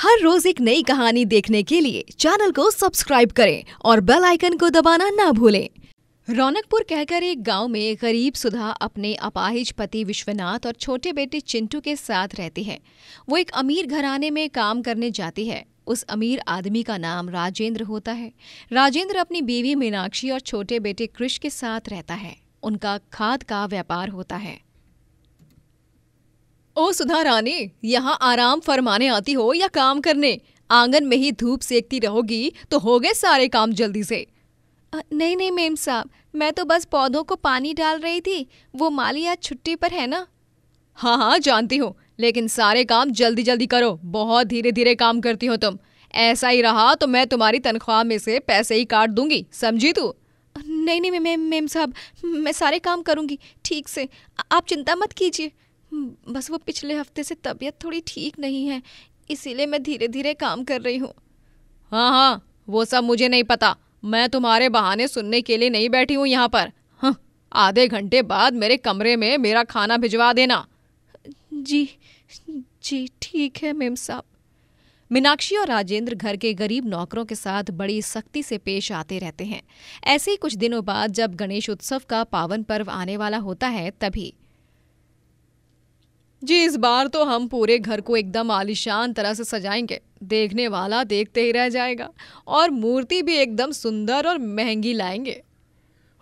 हर रोज एक नई कहानी देखने के लिए चैनल को सब्सक्राइब करें और बेल आइकन को दबाना ना भूलें रौनकपुर कहकर एक गांव में गरीब सुधा अपने अपाहिज पति विश्वनाथ और छोटे बेटे चिंटू के साथ रहती है वो एक अमीर घराने में काम करने जाती है उस अमीर आदमी का नाम राजेंद्र होता है राजेंद्र अपनी बीवी मीनाक्षी और छोटे बेटे कृष के साथ रहता है उनका खाद का व्यापार होता है ओ सुधा रानी यहाँ आराम फरमाने आती हो या काम करने आंगन में ही धूप सेकती रहोगी तो हो गए सारे काम जल्दी से नहीं नहीं मेम साहब मैं तो बस पौधों को पानी डाल रही थी वो माली आज छुट्टी पर है ना हाँ हाँ जानती हूँ लेकिन सारे काम जल्दी जल्दी करो बहुत धीरे धीरे काम करती हो तुम ऐसा ही रहा तो मैं तुम्हारी तनख्वाह में से पैसे ही काट दूंगी समझी तू नहीं नहीं मैम मेम साहब मैं सारे काम करूंगी ठीक से आप चिंता मत कीजिए हम्म, बस वो पिछले हफ्ते से तबीयत थोड़ी ठीक नहीं है इसीलिए मैं धीरे धीरे काम कर रही हूँ हाँ हाँ वो सब मुझे नहीं पता मैं तुम्हारे बहाने सुनने के लिए नहीं बैठी हूँ यहाँ पर हाँ आधे घंटे बाद मेरे कमरे में मेरा खाना भिजवा देना जी जी ठीक है मेम साहब मीनाक्षी और राजेंद्र घर के गरीब नौकरों के साथ बड़ी सख्ती से पेश आते रहते हैं ऐसे ही कुछ दिनों बाद जब गणेश उत्सव का पावन पर्व आने वाला होता है तभी जी इस बार तो हम पूरे घर को एकदम आलिशान तरह से सजाएंगे देखने वाला देखते ही रह जाएगा और मूर्ति भी एकदम सुंदर और महंगी लाएंगे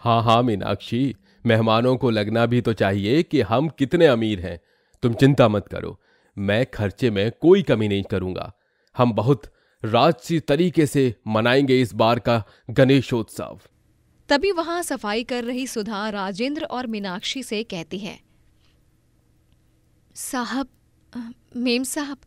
हाँ हाँ मीनाक्षी मेहमानों को लगना भी तो चाहिए कि हम कितने अमीर हैं तुम चिंता मत करो मैं खर्चे में कोई कमी नहीं करूंगा हम बहुत राजसी तरीके से मनाएंगे इस बार का गणेशोत्सव तभी वहां सफाई कर रही सुधा राजेंद्र और मीनाक्षी से कहती है साहब मेम साहब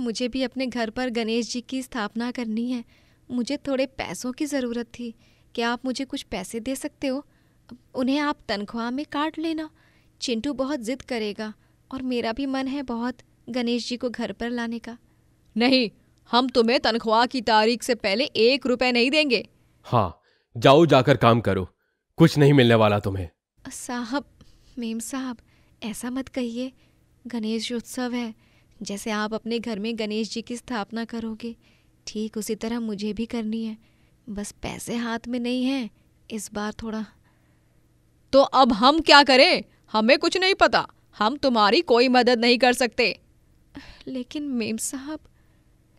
मुझे भी अपने घर पर गणेश जी की स्थापना करनी है मुझे थोड़े पैसों की ज़रूरत थी क्या आप मुझे कुछ पैसे दे सकते हो उन्हें आप तनख्वाह में काट लेना चिंटू बहुत ज़िद करेगा और मेरा भी मन है बहुत गणेश जी को घर पर लाने का नहीं हम तुम्हें तनख्वाह की तारीख से पहले एक रुपए नहीं देंगे हाँ जाओ जाकर काम करो कुछ नहीं मिलने वाला तुम्हें साहब मेम साहब ऐसा मत कहिए गणेश उत्सव है जैसे आप अपने घर में गणेश जी की स्थापना करोगे ठीक उसी तरह मुझे भी करनी है बस पैसे हाथ में नहीं है इस बार थोड़ा तो अब हम क्या करें हमें कुछ नहीं पता हम तुम्हारी कोई मदद नहीं कर सकते लेकिन मेम साहब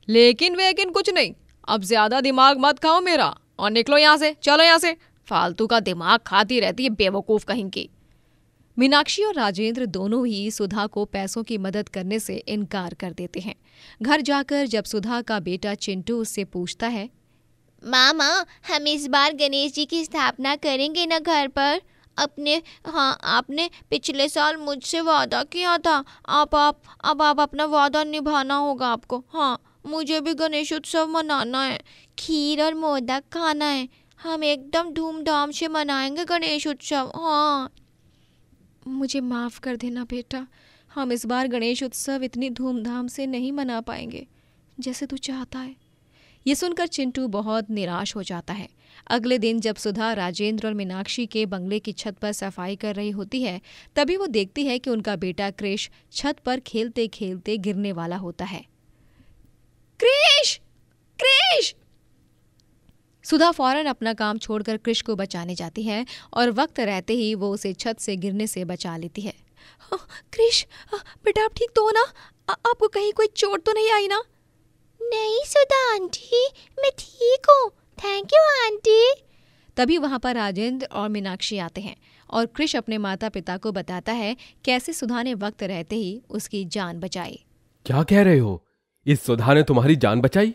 लेकिन वेकिन कुछ नहीं अब ज्यादा दिमाग मत खाओ मेरा और निकलो यहाँ से चलो यहाँ से फालतू का दिमाग खाती रहती है बेवकूफ़ कहीं की मीनाक्षी और राजेंद्र दोनों ही सुधा को पैसों की मदद करने से इनकार कर देते हैं घर जाकर जब सुधा का बेटा चिंटू उससे पूछता है मामा हम इस बार गणेश जी की स्थापना करेंगे ना घर पर अपने हाँ आपने पिछले साल मुझसे वादा किया था आप आप अब आप अपना वादा निभाना होगा आपको हाँ मुझे भी गणेश उत्सव मनाना है खीर और मोदक खाना है हम एकदम धूमधाम से मनाएंगे गणेश उत्सव हाँ मुझे माफ़ कर देना बेटा हम इस बार गणेश उत्सव इतनी धूमधाम से नहीं मना पाएंगे जैसे तू चाहता है ये सुनकर चिंटू बहुत निराश हो जाता है अगले दिन जब सुधा राजेंद्र और मीनाक्षी के बंगले की छत पर सफाई कर रही होती है तभी वो देखती है कि उनका बेटा क्रेश छत पर खेलते खेलते गिरने वाला होता है क्रेश क्रेश सुधा फौरन अपना काम छोड़कर कृष को बचाने जाती है और वक्त रहते ही वो उसे छत से गिरने से बचा लेती है हाँ, क्रिश हाँ, बेटा आप ठीक तो हो ना आपको कहीं कोई चोट तो नहीं आई ना नहीं सुधा आंटी मैं ठीक हूँ थैंक यू आंटी तभी वहाँ पर राजेंद्र और मीनाक्षी आते हैं और क्रिश अपने माता पिता को बताता है कैसे सुधा ने वक्त रहते ही उसकी जान बचाई क्या कह रहे हो इस सुधा ने तुम्हारी जान बचाई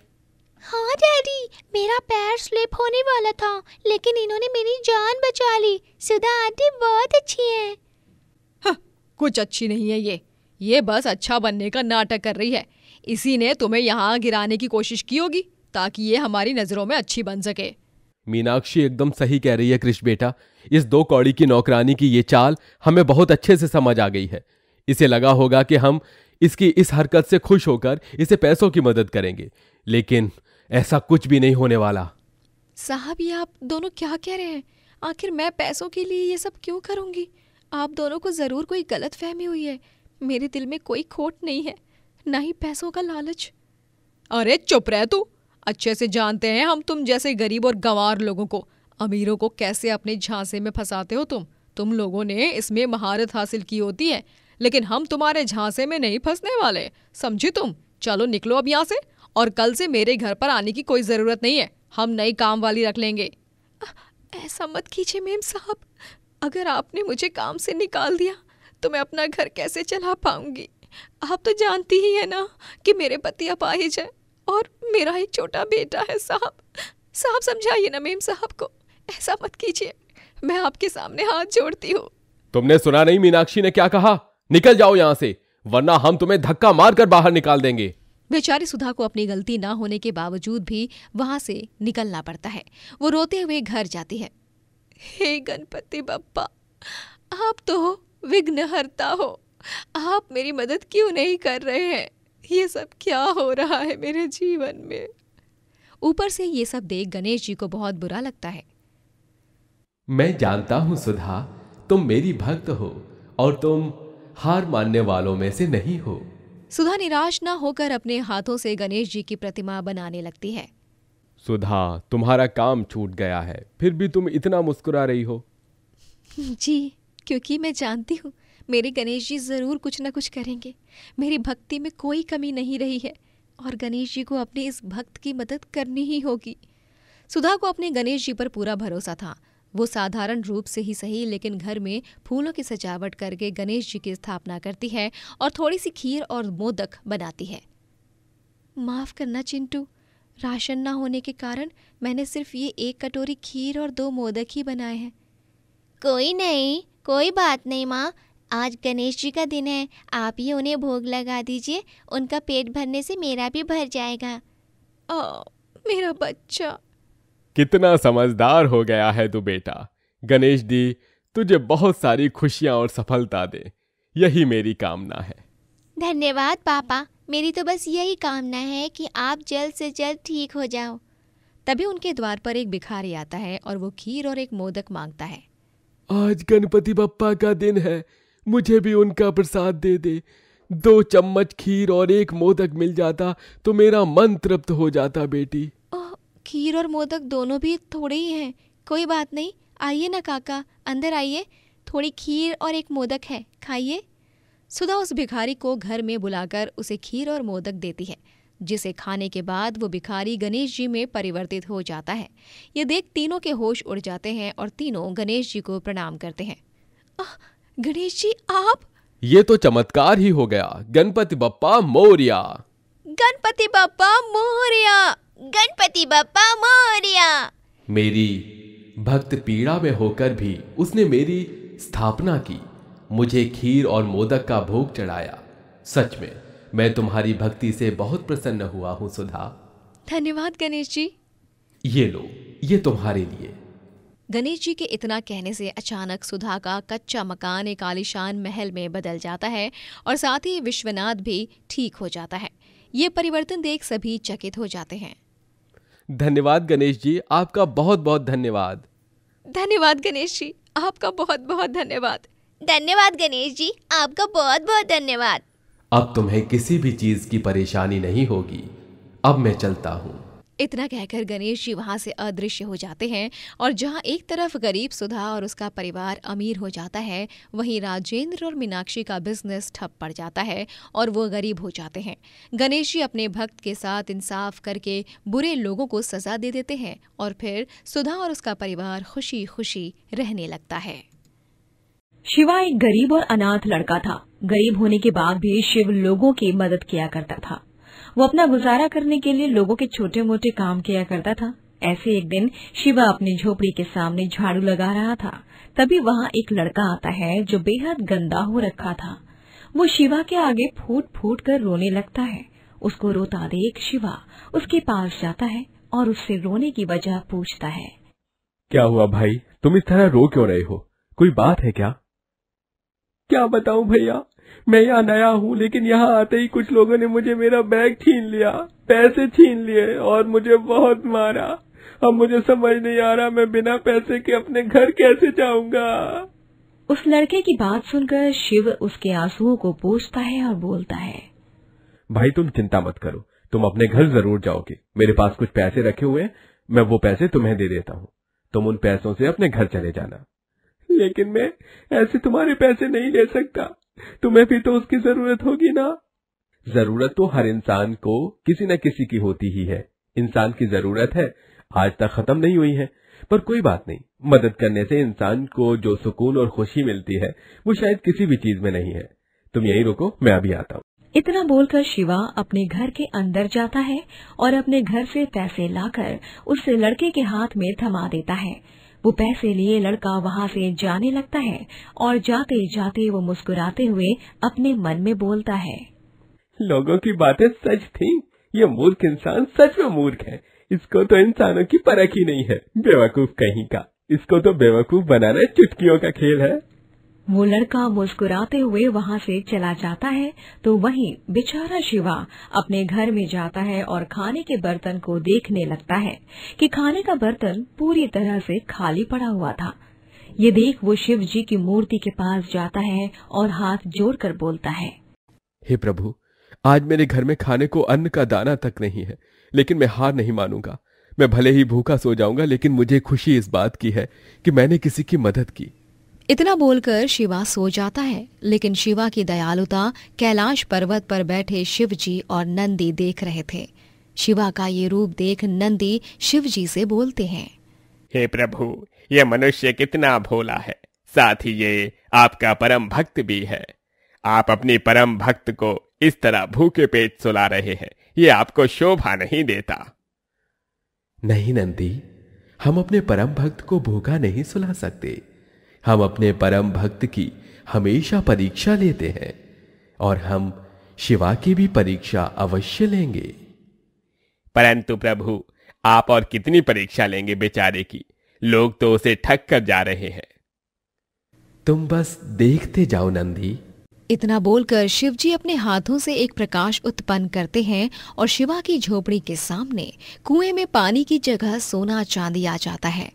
हाँ डैडी मेरा पैर स्लिप होने वाला था लेकिन इन्होंने मेरी जान बचा ली सुधा आंटी बहुत अच्छी हैं हाँ, कुछ अच्छी नहीं है ये ये बस अच्छा बनने का नाटक कर रही है इसी ने तुम्हें यहाँ गिराने की कोशिश की होगी ताकि ये हमारी नजरों में अच्छी बन सके मीनाक्षी एकदम सही कह रही है कृष बेटा इस दो कौड़ी की नौकरानी की ये चाल हमें बहुत अच्छे से समझ आ गई है इसे लगा होगा कि हम इसकी इस हरकत से खुश होकर इसे पैसों की मदद करेंगे लेकिन ऐसा कुछ भी नहीं होने वाला साहब ये आप दोनों क्या कह रहे हैं आखिर मैं पैसों के लिए ये सब क्यों करूंगी आप दोनों को ज़रूर कोई गलत फहमी हुई है मेरे दिल में कोई खोट नहीं है ना ही पैसों का लालच अरे चुप रह तू अच्छे से जानते हैं हम तुम जैसे गरीब और गंवार लोगों को अमीरों को कैसे अपने झांसे में फंसाते हो तुम तुम लोगों ने इसमें महारत हासिल की होती है लेकिन हम तुम्हारे झांसे में नहीं फंसने वाले समझी तुम चलो निकलो अब यहाँ से और कल से मेरे घर पर आने की कोई ज़रूरत नहीं है हम नई काम वाली रख लेंगे ऐसा मत कीजिए मेम साहब अगर आपने मुझे काम से निकाल दिया तो मैं अपना घर कैसे चला पाऊंगी आप तो जानती ही है ना कि मेरे पति अपाहिज है और मेरा एक छोटा बेटा है साहब साहब समझाइए ना मेम साहब को ऐसा मत कीजिए मैं आपके सामने हाथ जोड़ती हूँ तुमने सुना नहीं मीनाक्षी ने क्या कहा निकल जाओ यहाँ से वरना हम तुम्हें धक्का मार कर बाहर निकाल देंगे बेचारी सुधा को अपनी गलती न होने के बावजूद भी वहां से निकलना पड़ता है वो रोते हुए घर जाती है हे गणपति बप्पा आप तो विघ्नहरता हो आप मेरी मदद क्यों नहीं कर रहे हैं ये सब क्या हो रहा है मेरे जीवन में ऊपर से ये सब देख गणेश जी को बहुत बुरा लगता है मैं जानता हूं सुधा तुम मेरी भक्त हो और तुम हार मानने वालों में से नहीं हो सुधा निराश न होकर अपने हाथों से गणेश जी की प्रतिमा बनाने लगती है सुधा तुम्हारा काम छूट गया है फिर भी तुम इतना मुस्कुरा रही हो जी क्योंकि मैं जानती हूँ मेरे गणेश जी ज़रूर कुछ ना कुछ करेंगे मेरी भक्ति में कोई कमी नहीं रही है और गणेश जी को अपने इस भक्त की मदद करनी ही होगी सुधा को अपने गणेश जी पर पूरा भरोसा था वो साधारण रूप से ही सही लेकिन घर में फूलों की सजावट करके गणेश जी की स्थापना करती है और थोड़ी सी खीर और मोदक बनाती है माफ़ करना चिंटू राशन ना होने के कारण मैंने सिर्फ ये एक कटोरी खीर और दो मोदक ही बनाए हैं कोई नहीं कोई बात नहीं माँ आज गणेश जी का दिन है आप ही उन्हें भोग लगा दीजिए उनका पेट भरने से मेरा भी भर जाएगा ओ, मेरा बच्चा कितना समझदार हो गया है तू बेटा गणेश दी तुझे बहुत सारी खुशियां और सफलता दे यही मेरी कामना है धन्यवाद पापा मेरी तो बस यही कामना है कि आप जल्द से जल्द ठीक हो जाओ तभी उनके द्वार पर एक भिखारी आता है और वो खीर और एक मोदक मांगता है आज गणपति बप्पा का दिन है मुझे भी उनका प्रसाद दे दे दो चम्मच खीर और एक मोदक मिल जाता तो मेरा मन तृप्त हो जाता बेटी खीर और मोदक दोनों भी थोड़े ही हैं कोई बात नहीं आइए ना काका अंदर आइए थोड़ी खीर और एक मोदक है खाइए सुधा उस भिखारी को घर में बुलाकर उसे खीर और मोदक देती है जिसे खाने के बाद वो भिखारी गणेश जी में परिवर्तित हो जाता है ये देख तीनों के होश उड़ जाते हैं और तीनों गणेश जी को प्रणाम करते हैं गणेश जी आप ये तो चमत्कार ही हो गया गणपति बप्पा मोरिया गणपति बप्पा मोरिया गणपति बापा मोरिया मेरी भक्त पीड़ा में होकर भी उसने मेरी स्थापना की मुझे खीर और मोदक का भोग चढ़ाया सच में मैं तुम्हारी भक्ति से बहुत प्रसन्न हुआ हूँ सुधा धन्यवाद गणेश जी ये लो ये तुम्हारे लिए गणेश जी के इतना कहने से अचानक सुधा का कच्चा मकान एक आलिशान महल में बदल जाता है और साथ ही विश्वनाथ भी ठीक हो जाता है ये परिवर्तन देख सभी चकित हो जाते हैं धन्यवाद गणेश जी आपका बहुत बहुत धन्यवाद धन्यवाद गणेश जी आपका बहुत बहुत धन्यवाद धन्यवाद गणेश जी आपका बहुत बहुत धन्यवाद अब तुम्हें किसी भी चीज की परेशानी नहीं होगी अब मैं चलता हूँ इतना कहकर गणेश जी वहाँ से अदृश्य हो जाते हैं और जहाँ एक तरफ गरीब सुधा और उसका परिवार अमीर हो जाता है वहीं राजेंद्र और मीनाक्षी का बिजनेस ठप पड़ जाता है और वो गरीब हो जाते हैं गणेश जी अपने भक्त के साथ इंसाफ करके बुरे लोगों को सजा दे देते हैं और फिर सुधा और उसका परिवार खुशी खुशी रहने लगता है शिवा एक गरीब और अनाथ लड़का था गरीब होने के बाद भी शिव लोगों की मदद किया करता था वो अपना गुजारा करने के लिए लोगों के छोटे मोटे काम किया करता था ऐसे एक दिन शिवा अपनी झोपड़ी के सामने झाड़ू लगा रहा था तभी वहाँ एक लड़का आता है जो बेहद गंदा हो रखा था वो शिवा के आगे फूट फूट कर रोने लगता है उसको रोता देख शिवा उसके पास जाता है और उससे रोने की वजह पूछता है क्या हुआ भाई तुम इस तरह रो क्यों रहे हो कोई बात है क्या क्या बताऊं भैया मैं यहाँ नया हूँ लेकिन यहाँ आते ही कुछ लोगों ने मुझे मेरा बैग छीन लिया पैसे छीन लिए और मुझे बहुत मारा अब मुझे समझ नहीं आ रहा मैं बिना पैसे के अपने घर कैसे जाऊंगा उस लड़के की बात सुनकर शिव उसके आंसुओं को पूछता है और बोलता है भाई तुम चिंता मत करो तुम अपने घर जरूर जाओगे मेरे पास कुछ पैसे रखे हुए मैं वो पैसे तुम्हें दे देता हूँ तुम उन पैसों से अपने घर चले जाना लेकिन मैं ऐसे तुम्हारे पैसे नहीं ले सकता तुम्हें भी तो उसकी जरूरत होगी ना जरूरत तो हर इंसान को किसी न किसी की होती ही है इंसान की जरूरत है आज तक खत्म नहीं हुई है पर कोई बात नहीं मदद करने से इंसान को जो सुकून और खुशी मिलती है वो शायद किसी भी चीज में नहीं है तुम यही रुको मैं अभी आता हूँ इतना बोलकर शिवा अपने घर के अंदर जाता है और अपने घर से पैसे लाकर उस लड़के के हाथ में थमा देता है वो पैसे लिए लड़का वहाँ से जाने लगता है और जाते जाते वो मुस्कुराते हुए अपने मन में बोलता है लोगों की बातें सच थी ये मूर्ख इंसान सच में मूर्ख है इसको तो इंसानों की परख ही नहीं है बेवकूफ कहीं का इसको तो बेवकूफ बनाना चुटकियों का खेल है वो लड़का मुस्कुराते हुए वहां से चला जाता है तो वहीं बेचारा शिवा अपने घर में जाता है और खाने के बर्तन को देखने लगता है कि खाने का बर्तन पूरी तरह से खाली पड़ा हुआ था ये देख वो शिव जी की मूर्ति के पास जाता है और हाथ जोड़कर बोलता है हे प्रभु आज मेरे घर में खाने को अन्न का दाना तक नहीं है लेकिन मैं हार नहीं मानूंगा मैं भले ही भूखा सो जाऊंगा लेकिन मुझे खुशी इस बात की है कि मैंने किसी की मदद की इतना बोलकर शिवा सो जाता है लेकिन शिवा की दयालुता कैलाश पर्वत पर बैठे शिव जी और नंदी देख रहे थे शिवा का ये रूप देख नंदी शिव जी से बोलते हैं हे प्रभु ये मनुष्य कितना भोला है साथ ही ये आपका परम भक्त भी है आप अपनी परम भक्त को इस तरह भूखे पेट सुला रहे हैं ये आपको शोभा नहीं देता नहीं नंदी हम अपने परम भक्त को भूखा नहीं सुला सकते हम अपने परम भक्त की हमेशा परीक्षा लेते हैं और हम शिवा की भी परीक्षा अवश्य लेंगे परंतु प्रभु आप और कितनी परीक्षा लेंगे बेचारे की लोग तो उसे ठग कर जा रहे हैं तुम बस देखते जाओ नंदी इतना बोलकर शिव जी अपने हाथों से एक प्रकाश उत्पन्न करते हैं और शिवा की झोपड़ी के सामने कुएं में पानी की जगह सोना चांदी आ जाता है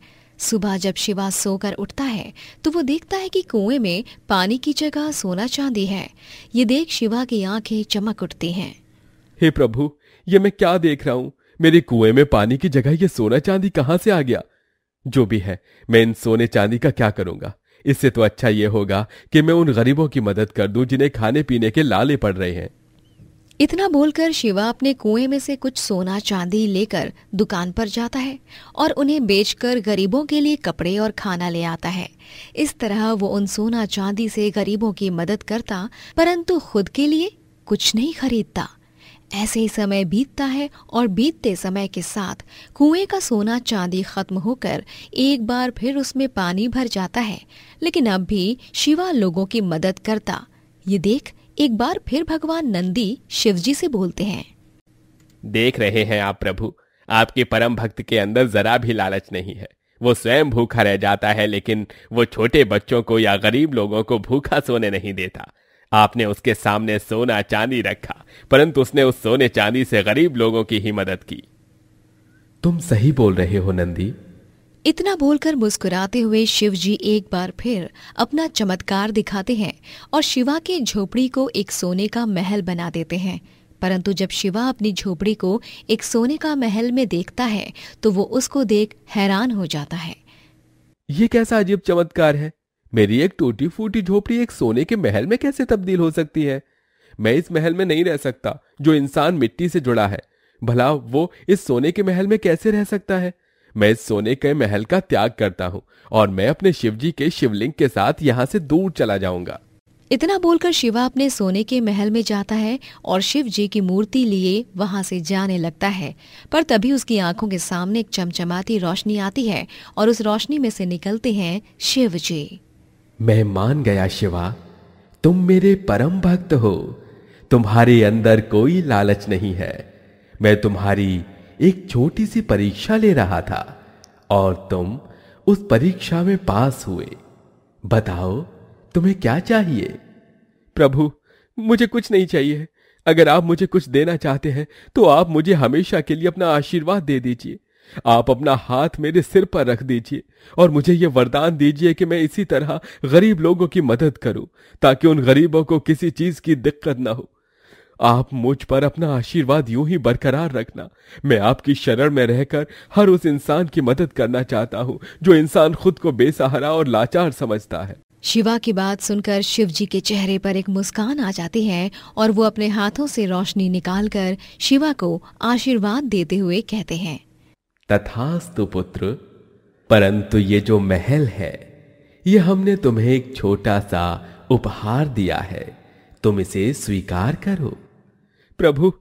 सुबह जब शिवा सोकर उठता है तो वो देखता है कि कुएं में पानी की जगह सोना चांदी है ये देख शिवा की आंखें चमक उठती हैं हे प्रभु ये मैं क्या देख रहा हूँ मेरे कुएं में पानी की जगह ये सोना चांदी कहाँ से आ गया जो भी है मैं इन सोने चांदी का क्या करूंगा इससे तो अच्छा ये होगा कि मैं उन गरीबों की मदद कर दूं जिन्हें खाने पीने के लाले पड़ रहे हैं इतना बोलकर शिवा अपने कुएं में से कुछ सोना चांदी लेकर दुकान पर जाता है और उन्हें बेचकर गरीबों के लिए कपड़े और खाना ले आता है इस तरह वो उन सोना चांदी से गरीबों की मदद करता परंतु खुद के लिए कुछ नहीं खरीदता ऐसे ही समय बीतता है और बीतते समय के साथ कुएं का सोना चांदी खत्म होकर एक बार फिर उसमें पानी भर जाता है लेकिन अब भी शिवा लोगों की मदद करता ये देख एक बार फिर भगवान नंदी शिवजी से बोलते हैं देख रहे हैं आप प्रभु आपके परम भक्त के अंदर जरा भी लालच नहीं है वो स्वयं भूखा रह जाता है लेकिन वो छोटे बच्चों को या गरीब लोगों को भूखा सोने नहीं देता आपने उसके सामने सोना चांदी रखा परंतु उसने उस सोने चांदी से गरीब लोगों की ही मदद की तुम सही बोल रहे हो नंदी इतना बोलकर मुस्कुराते हुए शिव जी एक बार फिर अपना चमत्कार दिखाते हैं और शिवा की झोपड़ी को एक सोने का महल बना देते हैं परंतु जब शिवा अपनी झोपड़ी को एक सोने का महल में देखता है तो वो उसको देख हैरान हो जाता है ये कैसा अजीब चमत्कार है मेरी एक टूटी फूटी झोपड़ी एक सोने के महल में कैसे तब्दील हो सकती है मैं इस महल में नहीं रह सकता जो इंसान मिट्टी से जुड़ा है भला वो इस सोने के महल में कैसे रह सकता है मैं सोने के महल का त्याग करता हूँ और मैं अपने शिवजी के शिवलिंग के साथ यहाँ से दूर चला जाऊंगा इतना बोलकर शिवा अपने सोने के महल में जाता है और शिव जी की मूर्ति लिए वहां से जाने लगता है पर तभी उसकी आंखों के सामने एक चमचमाती रोशनी आती है और उस रोशनी में से निकलते हैं शिव जी मैं मान गया शिवा तुम मेरे परम भक्त हो तुम्हारे अंदर कोई लालच नहीं है मैं तुम्हारी एक छोटी सी परीक्षा ले रहा था और तुम उस परीक्षा में पास हुए बताओ तुम्हें क्या चाहिए प्रभु मुझे कुछ नहीं चाहिए अगर आप मुझे कुछ देना चाहते हैं तो आप मुझे हमेशा के लिए अपना आशीर्वाद दे दीजिए आप अपना हाथ मेरे सिर पर रख दीजिए और मुझे यह वरदान दीजिए कि मैं इसी तरह गरीब लोगों की मदद करूं ताकि उन गरीबों को किसी चीज की दिक्कत ना हो आप मुझ पर अपना आशीर्वाद यूं ही बरकरार रखना मैं आपकी शरण में रहकर हर उस इंसान की मदद करना चाहता हूँ जो इंसान खुद को बेसहारा और लाचार समझता है शिवा की बात सुनकर शिव जी के चेहरे पर एक मुस्कान आ जाती है और वो अपने हाथों से रोशनी निकालकर शिवा को आशीर्वाद देते हुए कहते हैं तथास्तु पुत्र परंतु ये जो महल है ये हमने तुम्हें एक छोटा सा उपहार दिया है तुम इसे स्वीकार करो प्रभु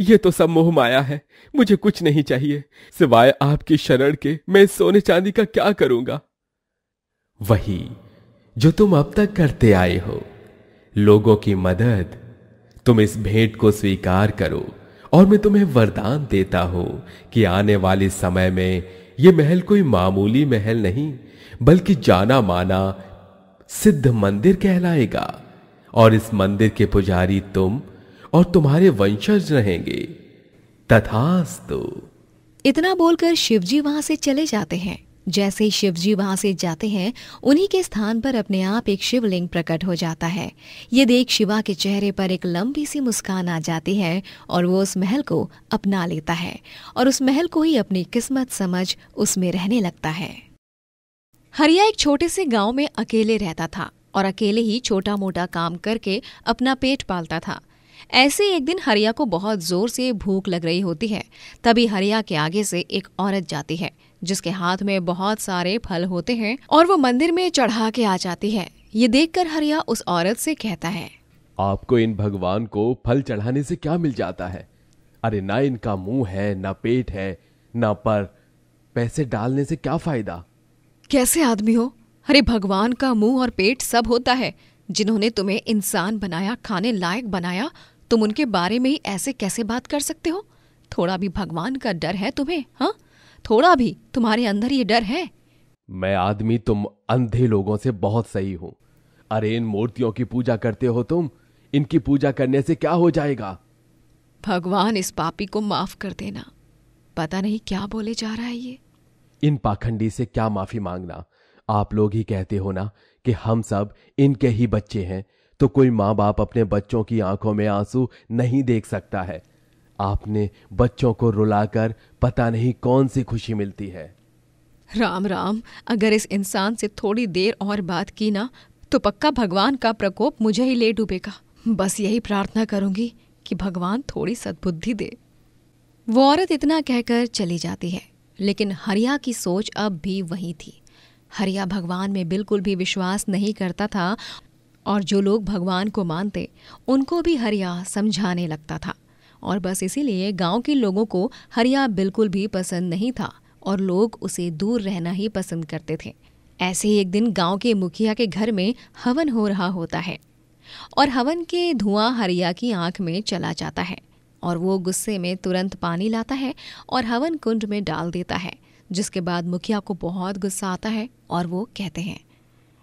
ये तो सब मोह माया है मुझे कुछ नहीं चाहिए सिवाय आपकी शरण के मैं सोने चांदी का क्या करूंगा वही जो तुम अब तक करते आए हो लोगों की मदद तुम इस भेंट को स्वीकार करो और मैं तुम्हें वरदान देता हूं कि आने वाले समय में यह महल कोई मामूली महल नहीं बल्कि जाना माना सिद्ध मंदिर कहलाएगा और इस मंदिर के पुजारी तुम और तुम्हारे वंशज रहेंगे तथास्तु इतना बोलकर शिवजी वहां से चले जाते हैं जैसे ही शिवजी वहां से जाते हैं उन्हीं के स्थान पर अपने आप एक शिवलिंग प्रकट हो जाता है ये देख शिवा के चेहरे पर एक लंबी सी मुस्कान आ जाती है और वो उस महल को अपना लेता है और उस महल को ही अपनी किस्मत समझ उसमें रहने लगता है हरिया एक छोटे से गांव में अकेले रहता था और अकेले ही छोटा मोटा काम करके अपना पेट पालता था ऐसे एक दिन हरिया को बहुत जोर से भूख लग रही होती है तभी हरिया के आगे से एक औरत जाती है जिसके हाथ में बहुत सारे फल होते हैं और वो मंदिर में चढ़ा के आ जाती है ये देखकर हरिया उस औरत से कहता है आपको इन भगवान को फल चढ़ाने से क्या मिल जाता है अरे ना इनका मुंह है ना पेट है ना पर पैसे डालने से क्या फायदा कैसे आदमी हो अरे भगवान का मुंह और पेट सब होता है जिन्होंने तुम्हें इंसान बनाया खाने लायक बनाया तुम उनके बारे में ही ऐसे कैसे बात कर सकते हो थोड़ा भी भगवान का डर है तुम्हें हाँ थोड़ा भी तुम्हारे अंदर ये डर है मैं आदमी तुम अंधे लोगों से बहुत सही हूँ अरे इन मूर्तियों की पूजा करते हो तुम इनकी पूजा करने से क्या हो जाएगा भगवान इस पापी को माफ कर देना पता नहीं क्या बोले जा रहा है ये इन पाखंडी से क्या माफी मांगना आप लोग ही कहते हो ना कि हम सब इनके ही बच्चे हैं तो कोई माँ बाप अपने बच्चों की आंखों में आंसू नहीं देख सकता है आपने बच्चों को रुलाकर पता नहीं कौन सी खुशी मिलती है राम राम अगर इस इंसान से थोड़ी देर और बात की ना तो पक्का भगवान का प्रकोप मुझे ही ले डूबेगा बस यही प्रार्थना करूंगी कि भगवान थोड़ी सद्बुद्धि दे वो औरत इतना कहकर चली जाती है लेकिन हरिया की सोच अब भी वही थी हरिया भगवान में बिल्कुल भी विश्वास नहीं करता था और जो लोग भगवान को मानते उनको भी हरिया समझाने लगता था और बस इसीलिए गांव के लोगों को हरिया बिल्कुल भी पसंद नहीं था और लोग उसे दूर रहना ही पसंद करते थे ऐसे ही एक दिन गांव के मुखिया के घर में हवन हो रहा होता है और हवन के धुआं हरिया की आंख में चला जाता है और वो गुस्से में तुरंत पानी लाता है और हवन कुंड में डाल देता है जिसके बाद मुखिया को बहुत गुस्सा आता है और वो कहते हैं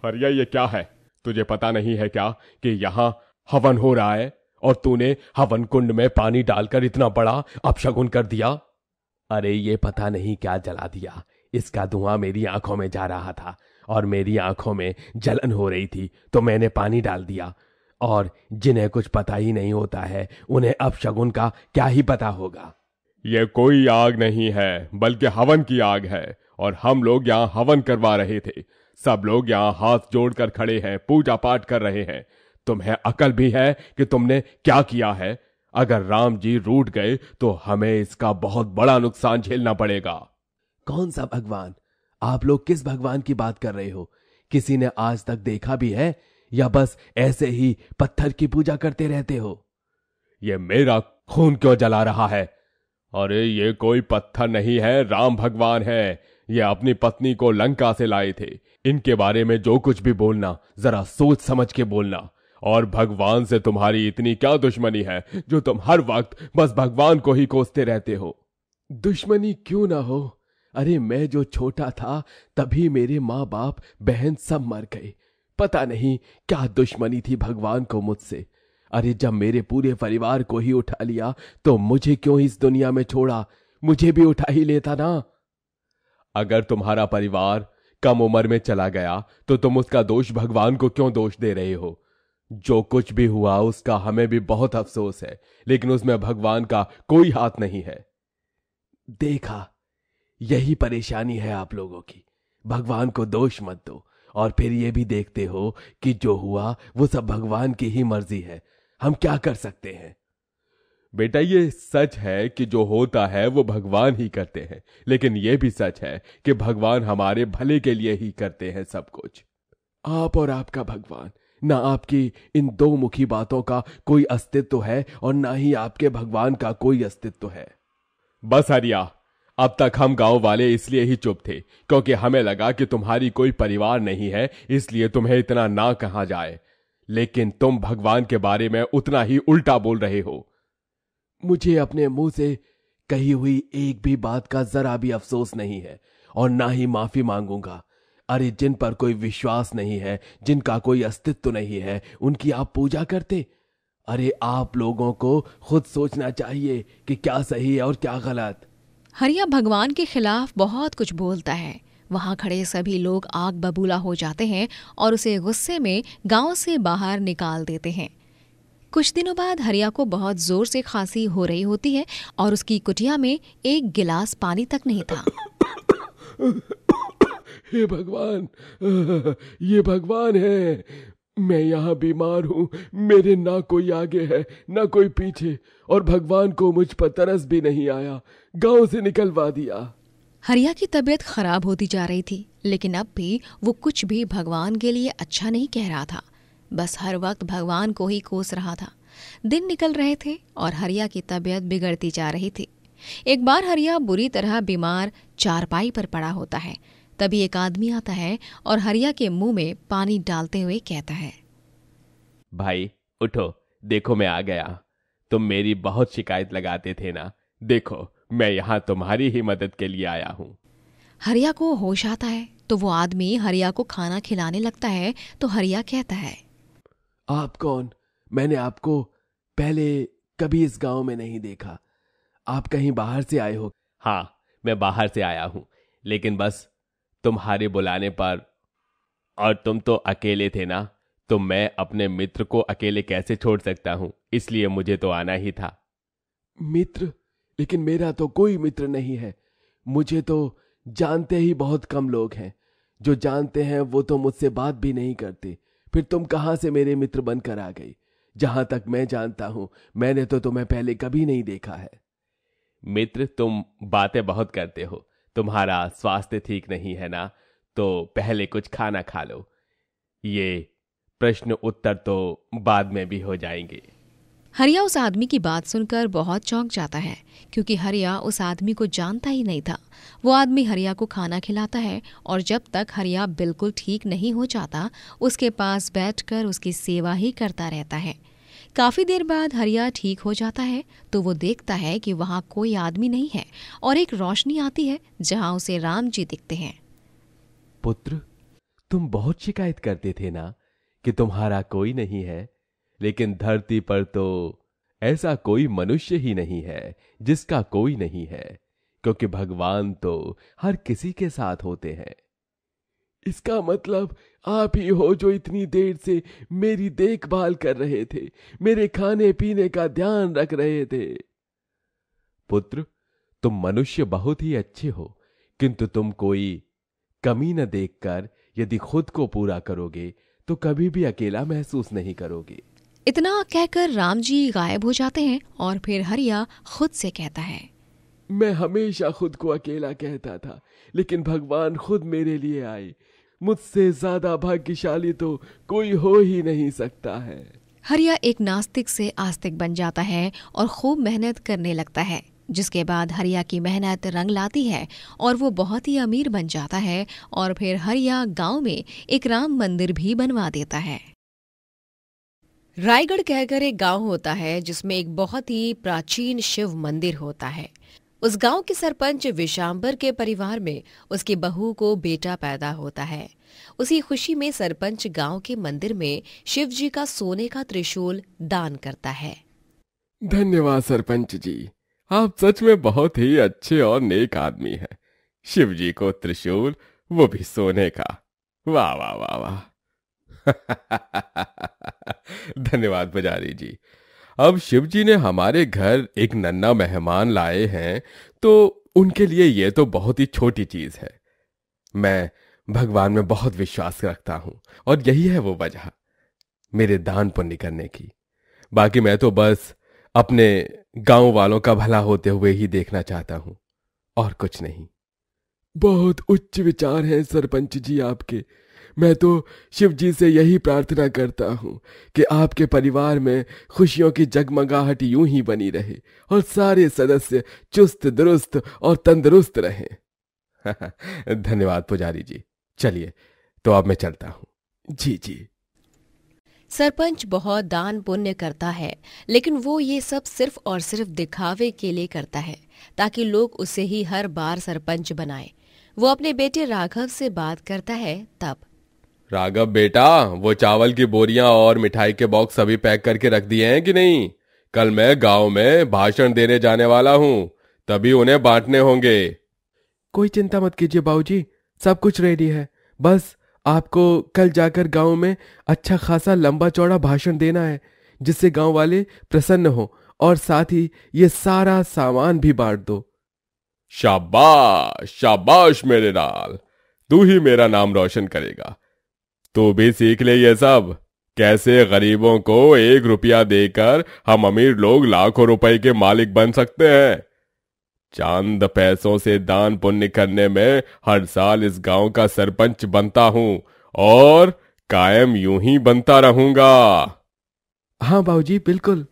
हरिया ये क्या है तुझे पता नहीं है क्या कि यहां हवन हो रहा है और तूने हवन कुंड में पानी डालकर इतना बड़ा अपशगुन कर दिया अरे ये पता नहीं क्या जला दिया इसका धुआं मेरी आंखों में जा रहा था और मेरी आंखों में जलन हो रही थी तो मैंने पानी डाल दिया और जिन्हें कुछ पता ही नहीं होता है उन्हें अब शगुन का क्या ही पता होगा ये कोई आग नहीं है बल्कि हवन की आग है और हम लोग यहाँ हवन करवा रहे थे सब लोग यहां हाथ जोड़कर खड़े हैं पूजा पाठ कर रहे हैं तुम्हें अकल भी है कि तुमने क्या किया है अगर राम जी रूट गए तो हमें इसका बहुत बड़ा नुकसान झेलना पड़ेगा कौन सा भगवान आप लोग किस भगवान की बात कर रहे हो किसी ने आज तक देखा भी है या बस ऐसे ही पत्थर की पूजा करते रहते हो ये मेरा खून क्यों जला रहा है अरे ये कोई पत्थर नहीं है राम भगवान है ये अपनी पत्नी को लंका से लाए थे इनके बारे में जो कुछ भी बोलना जरा सोच समझ के बोलना और भगवान से तुम्हारी इतनी क्या दुश्मनी है जो तुम हर वक्त बस भगवान को ही कोसते रहते हो दुश्मनी क्यों ना हो अरे मैं जो छोटा था तभी मेरे माँ बाप बहन सब मर गए पता नहीं क्या दुश्मनी थी भगवान को मुझसे अरे जब मेरे पूरे परिवार को ही उठा लिया तो मुझे क्यों इस दुनिया में छोड़ा मुझे भी उठा ही लेता ना अगर तुम्हारा परिवार कम उम्र में चला गया तो तुम उसका दोष भगवान को क्यों दोष दे रहे हो जो कुछ भी हुआ उसका हमें भी बहुत अफसोस है लेकिन उसमें भगवान का कोई हाथ नहीं है देखा यही परेशानी है आप लोगों की भगवान को दोष मत दो और फिर यह भी देखते हो कि जो हुआ वो सब भगवान की ही मर्जी है हम क्या कर सकते हैं बेटा ये सच है कि जो होता है वो भगवान ही करते हैं लेकिन ये भी सच है कि भगवान हमारे भले के लिए ही करते हैं सब कुछ आप और आपका भगवान ना आपकी इन दो मुखी बातों का कोई अस्तित्व है और ना ही आपके भगवान का कोई अस्तित्व है बस हरिया अब तक हम गांव वाले इसलिए ही चुप थे क्योंकि हमें लगा कि तुम्हारी कोई परिवार नहीं है इसलिए तुम्हें इतना ना कहा जाए लेकिन तुम भगवान के बारे में उतना ही उल्टा बोल रहे हो मुझे अपने मुंह से कही हुई एक भी बात का जरा भी अफसोस नहीं है और ना ही माफी मांगूंगा अरे जिन पर कोई विश्वास नहीं है जिनका कोई अस्तित्व नहीं है उनकी आप पूजा करते अरे आप लोगों को खुद सोचना चाहिए कि क्या सही है और क्या गलत हरिया भगवान के खिलाफ बहुत कुछ बोलता है वहाँ खड़े सभी लोग आग बबूला हो जाते हैं और उसे गुस्से में गांव से बाहर निकाल देते हैं कुछ दिनों बाद हरिया को बहुत जोर से खांसी हो रही होती है और उसकी कुटिया में एक गिलास पानी तक नहीं था हे भगवान ये भगवान है मैं यहाँ बीमार हूँ मेरे ना कोई आगे है ना कोई पीछे और भगवान को मुझ पर तरस भी नहीं आया गांव से निकलवा दिया हरिया की तबीयत खराब होती जा रही थी लेकिन अब भी वो कुछ भी भगवान के लिए अच्छा नहीं कह रहा था बस हर वक्त भगवान को ही कोस रहा था दिन निकल रहे थे और हरिया की तबीयत बिगड़ती जा रही थी एक बार हरिया बुरी तरह बीमार चारपाई पर पड़ा होता है तभी एक आदमी आता है और हरिया के मुंह में पानी डालते हुए कहता है भाई उठो देखो मैं आ गया तुम मेरी बहुत शिकायत लगाते थे ना देखो मैं यहाँ तुम्हारी ही मदद के लिए आया हूँ हरिया को होश आता है तो वो आदमी हरिया को खाना खिलाने लगता है तो हरिया कहता है आप कौन मैंने आपको पहले कभी इस गांव में नहीं देखा आप कहीं बाहर से आए हो हाँ मैं बाहर से आया हूं लेकिन बस तुम्हारे बुलाने पर और तुम तो अकेले थे ना तो मैं अपने मित्र को अकेले कैसे छोड़ सकता हूं इसलिए मुझे तो आना ही था मित्र लेकिन मेरा तो कोई मित्र नहीं है मुझे तो जानते ही बहुत कम लोग हैं जो जानते हैं वो तो मुझसे बात भी नहीं करते फिर तुम कहां से मेरे मित्र बनकर आ गई जहां तक मैं जानता हूं मैंने तो तुम्हें पहले कभी नहीं देखा है मित्र तुम बातें बहुत करते हो तुम्हारा स्वास्थ्य ठीक नहीं है ना तो पहले कुछ खाना खा लो ये प्रश्न उत्तर तो बाद में भी हो जाएंगे हरिया उस आदमी की बात सुनकर बहुत चौंक जाता है क्योंकि हरिया उस आदमी को जानता ही नहीं था वो आदमी हरिया को खाना खिलाता है और जब तक हरिया बिल्कुल ठीक नहीं हो जाता उसके पास बैठकर उसकी सेवा ही करता रहता है काफ़ी देर बाद हरिया ठीक हो जाता है तो वो देखता है कि वहाँ कोई आदमी नहीं है और एक रोशनी आती है जहाँ उसे राम जी दिखते हैं पुत्र तुम बहुत शिकायत करते थे ना कि तुम्हारा कोई नहीं है लेकिन धरती पर तो ऐसा कोई मनुष्य ही नहीं है जिसका कोई नहीं है क्योंकि भगवान तो हर किसी के साथ होते हैं इसका मतलब आप ही हो जो इतनी देर से मेरी देखभाल कर रहे थे मेरे खाने पीने का ध्यान रख रहे थे पुत्र तुम मनुष्य बहुत ही अच्छे हो किंतु तुम कोई कमी न देखकर यदि खुद को पूरा करोगे तो कभी भी अकेला महसूस नहीं करोगे इतना कहकर राम जी गायब हो जाते हैं और फिर हरिया खुद से कहता है मैं हमेशा खुद को अकेला कहता था लेकिन भगवान खुद मेरे लिए आए मुझसे ज्यादा भाग्यशाली तो कोई हो ही नहीं सकता है हरिया एक नास्तिक से आस्तिक बन जाता है और खूब मेहनत करने लगता है जिसके बाद हरिया की मेहनत रंग लाती है और वो बहुत ही अमीर बन जाता है और फिर हरिया गांव में एक राम मंदिर भी बनवा देता है रायगढ़ कहकर एक गांव होता है जिसमें एक बहुत ही प्राचीन शिव मंदिर होता है उस गांव के सरपंच विशाम्बर के परिवार में उसकी बहू को बेटा पैदा होता है उसी खुशी में सरपंच गांव के मंदिर में शिव जी का सोने का त्रिशूल दान करता है धन्यवाद सरपंच जी आप सच में बहुत ही अच्छे और नेक आदमी हैं। शिव जी को त्रिशूल वो भी सोने का वाह वाह वाह वाह धन्यवाद पुजारी जी अब शिव जी ने हमारे घर एक नन्ना मेहमान लाए हैं तो उनके लिए यह तो बहुत ही छोटी चीज है मैं भगवान में बहुत विश्वास रखता हूं और यही है वो वजह मेरे दान पुण्य करने की बाकी मैं तो बस अपने गांव वालों का भला होते हुए ही देखना चाहता हूं और कुछ नहीं बहुत उच्च विचार हैं सरपंच जी आपके मैं तो शिव जी से यही प्रार्थना करता हूँ कि आपके परिवार में खुशियों की जगमगाहट यूं ही बनी रहे और सारे सदस्य चुस्त दुरुस्त और तंदुरुस्त रहे धन्यवाद पुजारी जी चलिए तो अब मैं चलता हूँ जी जी सरपंच बहुत दान पुण्य करता है लेकिन वो ये सब सिर्फ और सिर्फ दिखावे के लिए करता है ताकि लोग उसे ही हर बार सरपंच बनाए वो अपने बेटे राघव से बात करता है तब राघव बेटा वो चावल की बोरियां और मिठाई के बॉक्स सभी पैक करके रख दिए हैं कि नहीं कल मैं गांव में भाषण देने जाने वाला हूँ तभी उन्हें बांटने होंगे कोई चिंता मत कीजिए बाबूजी सब कुछ रेडी है बस आपको कल जाकर गांव में अच्छा खासा लंबा चौड़ा भाषण देना है जिससे गांव वाले प्रसन्न हो और साथ ही ये सारा सामान भी बांट दो शाबाश शाबाश मेरे लाल तू ही मेरा नाम रोशन करेगा तू भी सीख ले ये सब कैसे गरीबों को एक रुपया देकर हम अमीर लोग लाखों रुपए के मालिक बन सकते हैं चांद पैसों से दान पुण्य करने में हर साल इस गांव का सरपंच बनता हूं और कायम यूं ही बनता रहूंगा हाँ बाबूजी बिल्कुल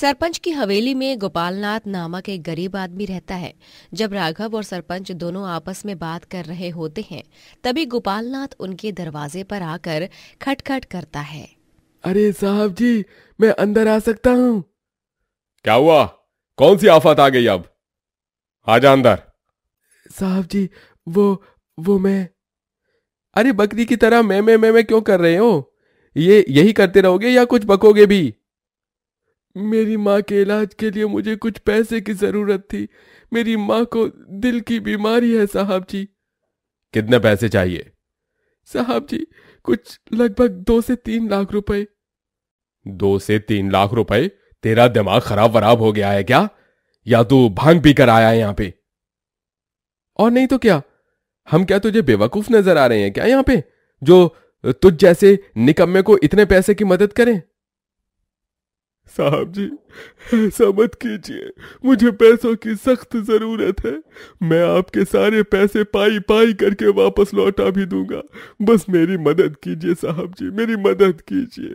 सरपंच की हवेली में गोपालनाथ नामक एक गरीब आदमी रहता है जब राघव और सरपंच दोनों आपस में बात कर रहे होते हैं तभी गोपालनाथ उनके दरवाजे पर आकर खटखट करता है अरे साहब जी मैं अंदर आ सकता हूँ क्या हुआ कौन सी आफत आ गई अब आजा अंदर साहब जी वो वो मैं अरे बकरी की तरह मैं मैं मैं मैं क्यों कर रहे हो ये यही करते रहोगे या कुछ बकोगे भी मेरी माँ के इलाज के लिए मुझे कुछ पैसे की ज़रूरत थी मेरी माँ को दिल की बीमारी है साहब जी कितने पैसे चाहिए साहब जी कुछ लगभग दो से तीन लाख रुपए दो से तीन लाख रुपए तेरा दिमाग खराब वराब हो गया है क्या या तू भांग पी कर आया है यहां पे और नहीं तो क्या हम क्या तुझे बेवकूफ नजर आ रहे हैं क्या यहां पे जो तुझ जैसे निकम्मे को इतने पैसे की मदद करें साहब जी ऐसा मत कीजिए मुझे पैसों की सख्त ज़रूरत है मैं आपके सारे पैसे पाई पाई करके वापस लौटा भी दूंगा बस मेरी मदद कीजिए साहब जी मेरी मदद कीजिए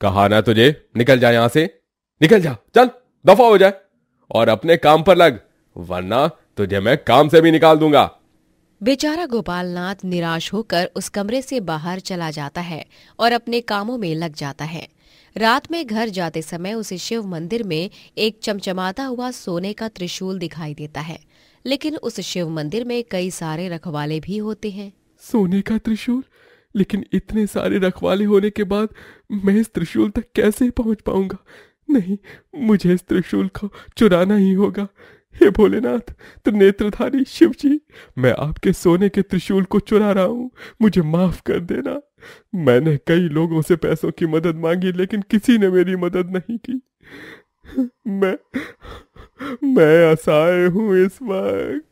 कहा ना तुझे निकल जा यहां से निकल जा चल दफा हो जाए और अपने काम पर लग वरना तुझे मैं काम से भी निकाल दूंगा बेचारा गोपालनाथ निराश होकर उस कमरे से बाहर चला जाता है और अपने कामों में लग जाता है रात में घर जाते समय उसे शिव मंदिर में एक चमचमाता हुआ सोने का त्रिशूल दिखाई देता है लेकिन उस शिव मंदिर में कई सारे रखवाले भी होते हैं सोने का त्रिशूल लेकिन इतने सारे रखवाले होने के बाद मैं इस त्रिशूल तक कैसे पहुंच पाऊंगा नहीं मुझे इस त्रिशूल को चुराना ही होगा हे भोलेनाथ तो नेत्रधारी शिव जी मैं आपके सोने के त्रिशूल को चुरा रहा हूँ मुझे माफ कर देना मैंने कई लोगों से पैसों की मदद मांगी लेकिन किसी ने मेरी मदद नहीं की मैं मैं असहाय हूँ इस वक्त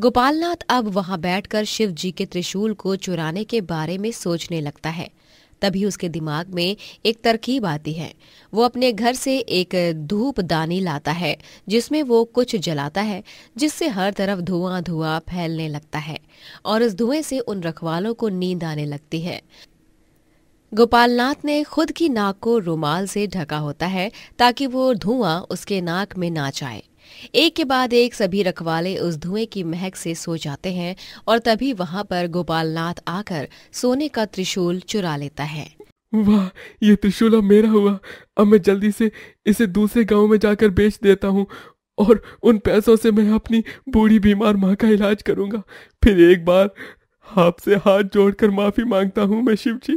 गोपालनाथ अब वहां बैठकर शिव जी के त्रिशूल को चुराने के बारे में सोचने लगता है तभी उसके दिमाग में एक तरकीब आती है वो अपने घर से एक धूप दानी लाता है जिसमें वो कुछ जलाता है जिससे हर तरफ धुआं धुआं फैलने लगता है और उस धुएं से उन रखवालों को नींद आने लगती है गोपालनाथ ने खुद की नाक को रुमाल से ढका होता है ताकि वो धुआं उसके नाक में ना जाए एक के बाद एक सभी रखवाले उस धुएं की महक से सो जाते हैं और तभी वहां पर गोपालनाथ आकर सोने का त्रिशूल चुरा लेता है वाह ये त्रिशूल अब मेरा हुआ अब मैं जल्दी से इसे दूसरे गांव में जाकर बेच देता हूँ और उन पैसों से मैं अपनी बूढ़ी बीमार माँ का इलाज करूँगा फिर एक बार आपसे हाथ जोड़कर माफी मांगता हूँ मैं शिव जी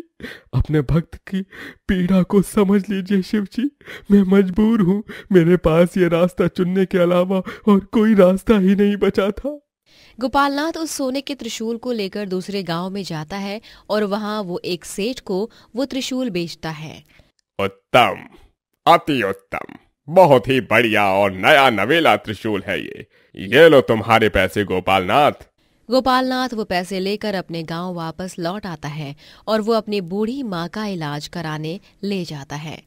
अपने भक्त की पीड़ा को समझ लीजिए शिव जी मैं मजबूर हूँ मेरे पास ये रास्ता चुनने के अलावा और कोई रास्ता ही नहीं बचा था गोपालनाथ उस सोने के त्रिशूल को लेकर दूसरे गांव में जाता है और वहां वो एक सेठ को वो त्रिशूल बेचता है उत्तम अति उत्तम बहुत ही बढ़िया और नया नवेला त्रिशूल है ये ये लो तुम्हारे पैसे गोपालनाथ गोपालनाथ वो पैसे लेकर अपने गांव वापस लौट आता है और वो अपनी बूढ़ी माँ का इलाज कराने ले जाता है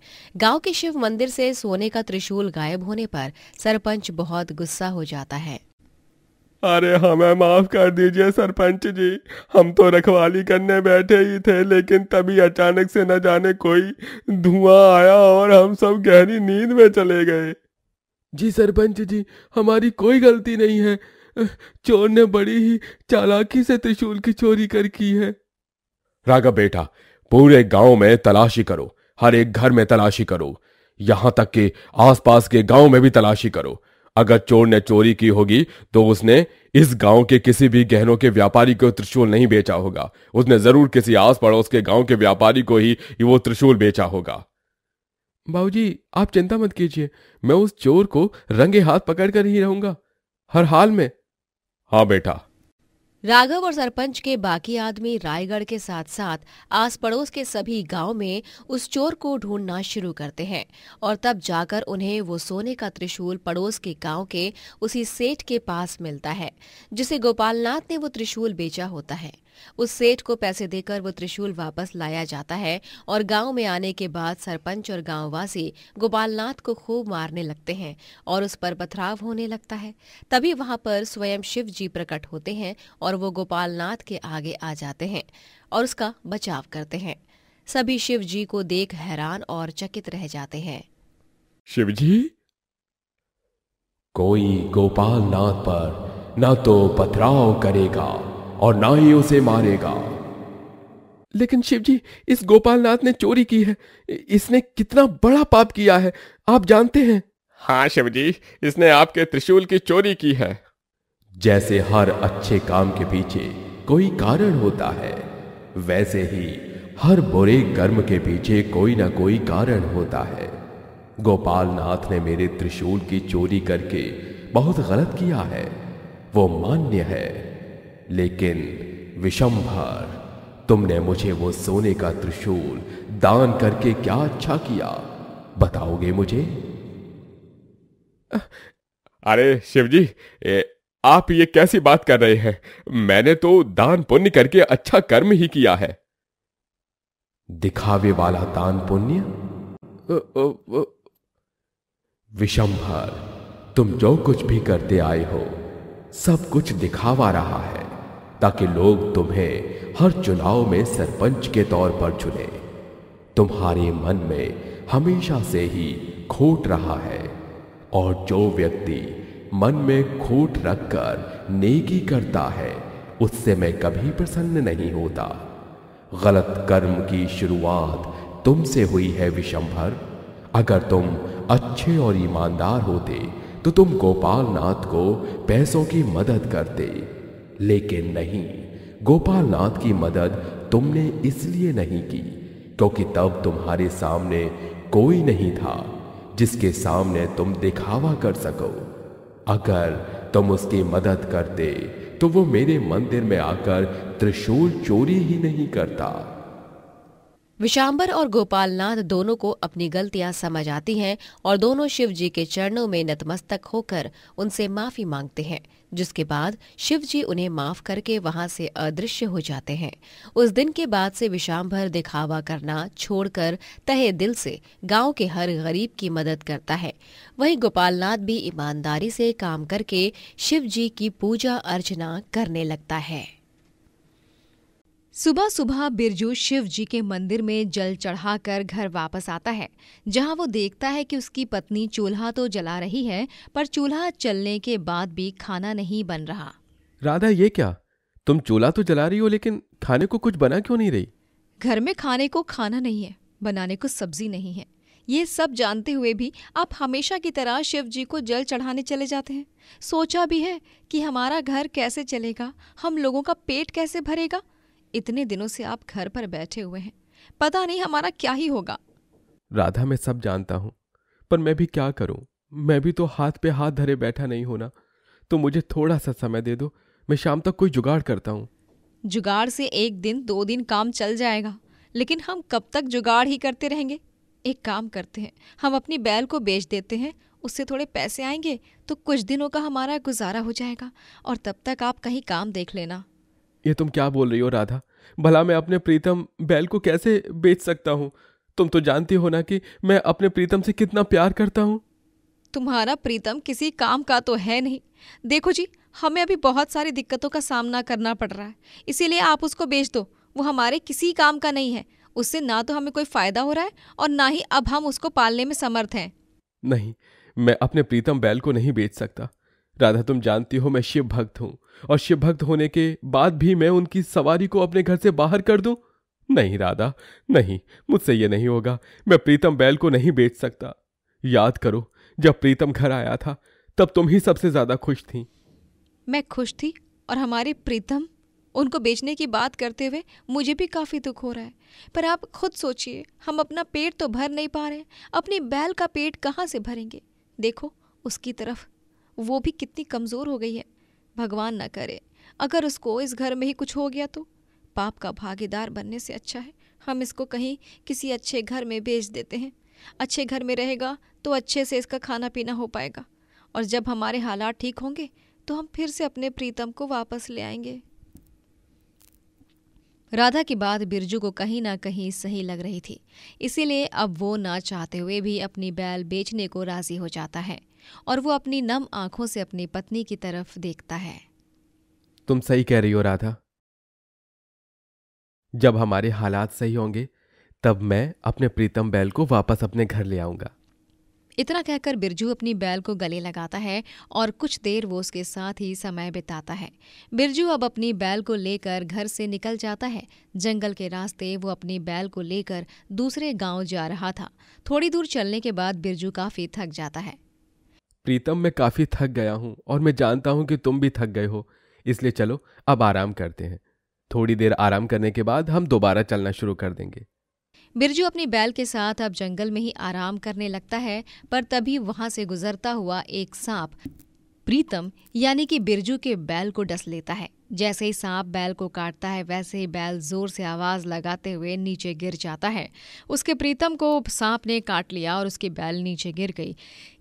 गांव के शिव मंदिर से सोने का त्रिशूल गायब होने पर सरपंच बहुत गुस्सा हो जाता है अरे हमें हाँ, माफ कर दीजिए सरपंच जी हम तो रखवाली करने बैठे ही थे लेकिन तभी अचानक से न जाने कोई धुआं आया और हम सब गहरी नींद में चले गए जी सरपंच जी हमारी कोई गलती नहीं है चोर ने बड़ी ही चालाकी से त्रिशूल की चोरी कर की है राघव बेटा पूरे गांव में तलाशी करो हर एक घर में तलाशी करो यहां तक कि आसपास के गांव में भी तलाशी करो अगर चोर ने चोरी की होगी तो उसने इस गांव के किसी भी गहनों के व्यापारी को त्रिशूल नहीं बेचा होगा उसने जरूर किसी आस पड़ोस के गांव के व्यापारी को ही वो त्रिशूल बेचा होगा बाबूजी आप चिंता मत कीजिए मैं उस चोर को रंगे हाथ पकड़ कर ही रहूंगा हर हाल में हाँ बेटा राघव और सरपंच के बाकी आदमी रायगढ़ के साथ साथ आस पड़ोस के सभी गांव में उस चोर को ढूंढना शुरू करते हैं और तब जाकर उन्हें वो सोने का त्रिशूल पड़ोस के गांव के उसी सेठ के पास मिलता है जिसे गोपालनाथ ने वो त्रिशूल बेचा होता है उस सेठ को पैसे देकर वो त्रिशूल वापस लाया जाता है और गांव में आने के बाद सरपंच और गांववासी गोपालनाथ को खूब मारने लगते हैं और उस पर पथराव होने लगता है तभी वहां पर स्वयं शिव जी प्रकट होते हैं और वो गोपालनाथ के आगे आ जाते हैं और उसका बचाव करते हैं सभी शिव जी को देख हैरान और चकित रह जाते हैं शिव जी कोई गोपालनाथ पर न तो पथराव करेगा और ना ही उसे मारेगा लेकिन शिव जी इस गोपालनाथ ने चोरी की है इसने कितना बड़ा पाप किया है आप जानते हैं हाँ शिव जी इसने आपके त्रिशूल की चोरी की है जैसे हर अच्छे काम के पीछे कोई कारण होता है वैसे ही हर बुरे कर्म के पीछे कोई ना कोई कारण होता है गोपालनाथ ने मेरे त्रिशूल की चोरी करके बहुत गलत किया है वो मान्य है लेकिन विषंभर तुमने मुझे वो सोने का त्रिशूल दान करके क्या अच्छा किया बताओगे मुझे अरे शिवजी आप ये कैसी बात कर रहे हैं मैंने तो दान पुण्य करके अच्छा कर्म ही किया है दिखावे वाला दान पुण्य विषंभर तुम जो कुछ भी करते आए हो सब कुछ दिखावा रहा है ताकि लोग तुम्हें हर चुनाव में सरपंच के तौर पर चुने तुम्हारे मन में हमेशा से ही खोट रहा है और जो व्यक्ति मन में खोट रखकर नेकी करता है उससे मैं कभी प्रसन्न नहीं होता गलत कर्म की शुरुआत तुमसे हुई है विशंभर अगर तुम अच्छे और ईमानदार होते तो तुम गोपालनाथ को पैसों की मदद करते लेकिन नहीं गोपाल नाथ की मदद तुमने इसलिए नहीं की क्योंकि तब तुम्हारे सामने कोई नहीं था जिसके सामने तुम दिखावा कर सको अगर तुम उसकी मदद करते तो वो मेरे मंदिर में आकर त्रिशूल चोरी ही नहीं करता विशाम्बर और गोपालनाथ दोनों को अपनी गलतियां समझ आती हैं और दोनों शिव जी के चरणों में नतमस्तक होकर उनसे माफी मांगते हैं जिसके बाद शिव जी उन्हें माफ करके वहां से अदृश्य हो जाते हैं उस दिन के बाद से विशाम भर दिखावा करना छोड़कर तहे दिल से गांव के हर गरीब की मदद करता है वहीं गोपालनाथ भी ईमानदारी से काम करके शिव जी की पूजा अर्चना करने लगता है सुबह सुबह बिरजू शिव जी के मंदिर में जल चढ़ाकर घर वापस आता है जहां वो देखता है कि उसकी पत्नी चूल्हा तो जला रही है पर चूल्हा चलने के बाद भी खाना नहीं बन रहा राधा ये क्या तुम चूल्हा तो जला रही हो लेकिन खाने को कुछ बना क्यों नहीं रही घर में खाने को खाना नहीं है बनाने को सब्जी नहीं है ये सब जानते हुए भी आप हमेशा की तरह शिव जी को जल चढ़ाने चले जाते हैं सोचा भी है कि हमारा घर कैसे चलेगा हम लोगों का पेट कैसे भरेगा इतने दिनों से आप घर पर बैठे हुए हैं पता नहीं हमारा क्या ही होगा राधा मैं सब जानता हूँ पर मैं भी क्या करूँ मैं भी तो हाथ पे हाथ धरे बैठा नहीं होना तो मुझे थोड़ा सा समय दे दो मैं शाम तक कोई जुगाड़ करता हूँ जुगाड़ से एक दिन दो दिन काम चल जाएगा लेकिन हम कब तक जुगाड़ ही करते रहेंगे एक काम करते हैं हम अपनी बैल को बेच देते हैं उससे थोड़े पैसे आएंगे तो कुछ दिनों का हमारा गुजारा हो जाएगा और तब तक आप कहीं काम देख लेना ये तुम क्या बोल रही हो राधा भला मैं अपने प्रीतम बैल को कैसे बेच सकता हूँ तुम तो जानती हो ना कि मैं अपने प्रीतम से कितना प्यार करता हूँ तुम्हारा प्रीतम किसी काम का तो है नहीं देखो जी हमें अभी बहुत सारी दिक्कतों का सामना करना पड़ रहा है इसीलिए आप उसको बेच दो वो हमारे किसी काम का नहीं है उससे ना तो हमें कोई फायदा हो रहा है और ना ही अब हम उसको पालने में समर्थ हैं नहीं मैं अपने प्रीतम बैल को नहीं बेच सकता राधा तुम जानती हो मैं शिव भक्त हूं और शिव भक्त होने के बाद भी मैं उनकी सवारी को अपने घर से बाहर कर दूं नहीं राधा नहीं मुझसे यह नहीं होगा मैं प्रीतम बैल को नहीं बेच सकता याद करो जब प्रीतम घर आया था तब तुम ही सबसे ज्यादा खुश थी मैं खुश थी और हमारे प्रीतम उनको बेचने की बात करते हुए मुझे भी काफ़ी दुख हो रहा है पर आप खुद सोचिए हम अपना पेट तो भर नहीं पा रहे अपनी बैल का पेट कहाँ से भरेंगे देखो उसकी तरफ वो भी कितनी कमज़ोर हो गई है भगवान न करे अगर उसको इस घर में ही कुछ हो गया तो पाप का भागीदार बनने से अच्छा है हम इसको कहीं किसी अच्छे घर में भेज देते हैं अच्छे घर में रहेगा तो अच्छे से इसका खाना पीना हो पाएगा और जब हमारे हालात ठीक होंगे तो हम फिर से अपने प्रीतम को वापस ले आएंगे राधा की बात बिरजू को कहीं ना कहीं सही लग रही थी इसीलिए अब वो ना चाहते हुए भी अपनी बैल बेचने को राजी हो जाता है और वो अपनी नम आंखों से अपनी पत्नी की तरफ देखता है तुम सही कह रही हो राधा जब हमारे हालात सही होंगे तब मैं अपने प्रीतम बैल को वापस अपने घर ले आऊंगा इतना कहकर बिरजू अपनी बैल को गले लगाता है और कुछ देर वो उसके साथ ही समय बिताता है बिरजू अब अपनी बैल को लेकर घर से निकल जाता है जंगल के रास्ते वो अपनी बैल को लेकर दूसरे गांव जा रहा था थोड़ी दूर चलने के बाद बिरजू काफ़ी थक जाता है प्रीतम मैं काफ़ी थक गया हूं और मैं जानता हूं कि तुम भी थक गए हो इसलिए चलो अब आराम करते हैं थोड़ी देर आराम करने के बाद हम दोबारा चलना शुरू कर देंगे बिरजू अपनी बैल के साथ अब जंगल में ही आराम करने लगता है पर तभी वहाँ से गुजरता हुआ एक सांप प्रीतम यानी कि बिरजू के बैल को डस लेता है जैसे ही सांप बैल को काटता है वैसे ही बैल जोर से आवाज लगाते हुए नीचे गिर जाता है उसके प्रीतम को सांप ने काट लिया और उसकी बैल नीचे गिर गई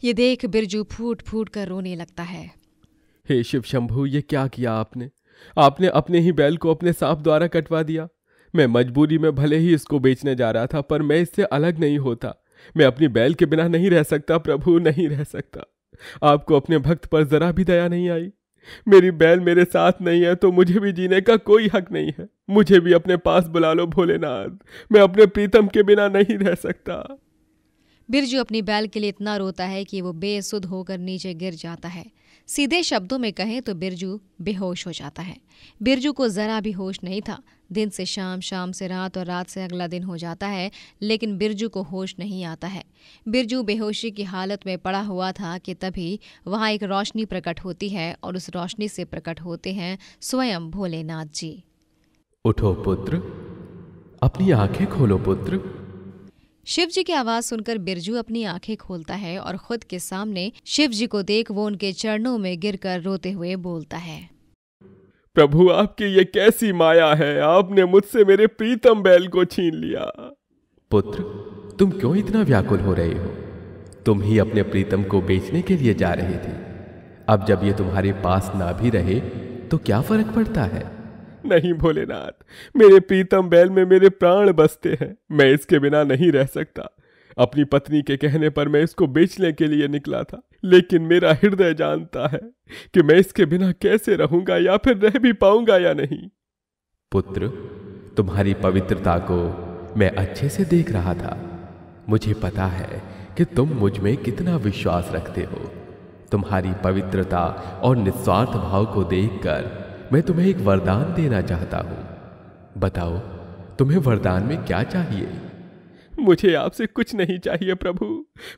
ये देख बिरजू फूट फूट कर रोने लगता है हे शिव शंभु ये क्या किया आपने आपने अपने ही बैल को अपने सांप द्वारा कटवा दिया मैं मजबूरी में भले ही इसको बेचने जा रहा था पर मैं इससे अलग नहीं होता मैं अपनी बैल के बिना नहीं रह सकता प्रभु नहीं रह सकता आपको अपने भक्त पर जरा भी दया नहीं आई मेरी बैल मेरे साथ नहीं है तो मुझे भी जीने का कोई हक नहीं है मुझे भी अपने पास बुला लो भोलेनाथ मैं अपने प्रीतम के बिना नहीं रह सकता बिरजू अपनी बैल के लिए इतना रोता है कि वो बेसुध होकर नीचे गिर जाता है सीधे शब्दों में कहें तो बिरजू बेहोश हो जाता है बिरजू को ज़रा भी होश नहीं था दिन से शाम शाम से रात और रात से अगला दिन हो जाता है लेकिन बिरजू को होश नहीं आता है बिरजू बेहोशी की हालत में पड़ा हुआ था कि तभी वहाँ एक रोशनी प्रकट होती है और उस रोशनी से प्रकट होते हैं स्वयं भोलेनाथ जी उठो पुत्र अपनी आंखें खोलो पुत्र शिव जी की आवाज सुनकर बिरजू अपनी आंखें खोलता है और खुद के सामने शिव जी को देख वो उनके चरणों में गिरकर रोते हुए बोलता है प्रभु आपकी ये कैसी माया है आपने मुझसे मेरे प्रीतम बैल को छीन लिया पुत्र तुम क्यों इतना व्याकुल हो रहे हो तुम ही अपने प्रीतम को बेचने के लिए जा रहे थे अब जब ये तुम्हारे पास ना भी रहे तो क्या फर्क पड़ता है नहीं भोलेनाथ मेरे प्रीतम बैल में मेरे प्राण बसते हैं मैं इसके बिना नहीं रह सकता अपनी पत्नी के कहने पर मैं इसको बेचने के लिए निकला था लेकिन मेरा हृदय जानता है कि मैं इसके बिना कैसे रहूंगा या फिर रह भी पाऊंगा या नहीं पुत्र तुम्हारी पवित्रता को मैं अच्छे से देख रहा था मुझे पता है कि तुम मुझ में कितना विश्वास रखते हो तुम्हारी पवित्रता और निस्वार्थ भाव को देखकर मैं तुम्हें एक वरदान देना चाहता हूं बताओ तुम्हें वरदान में क्या चाहिए मुझे आपसे कुछ नहीं चाहिए प्रभु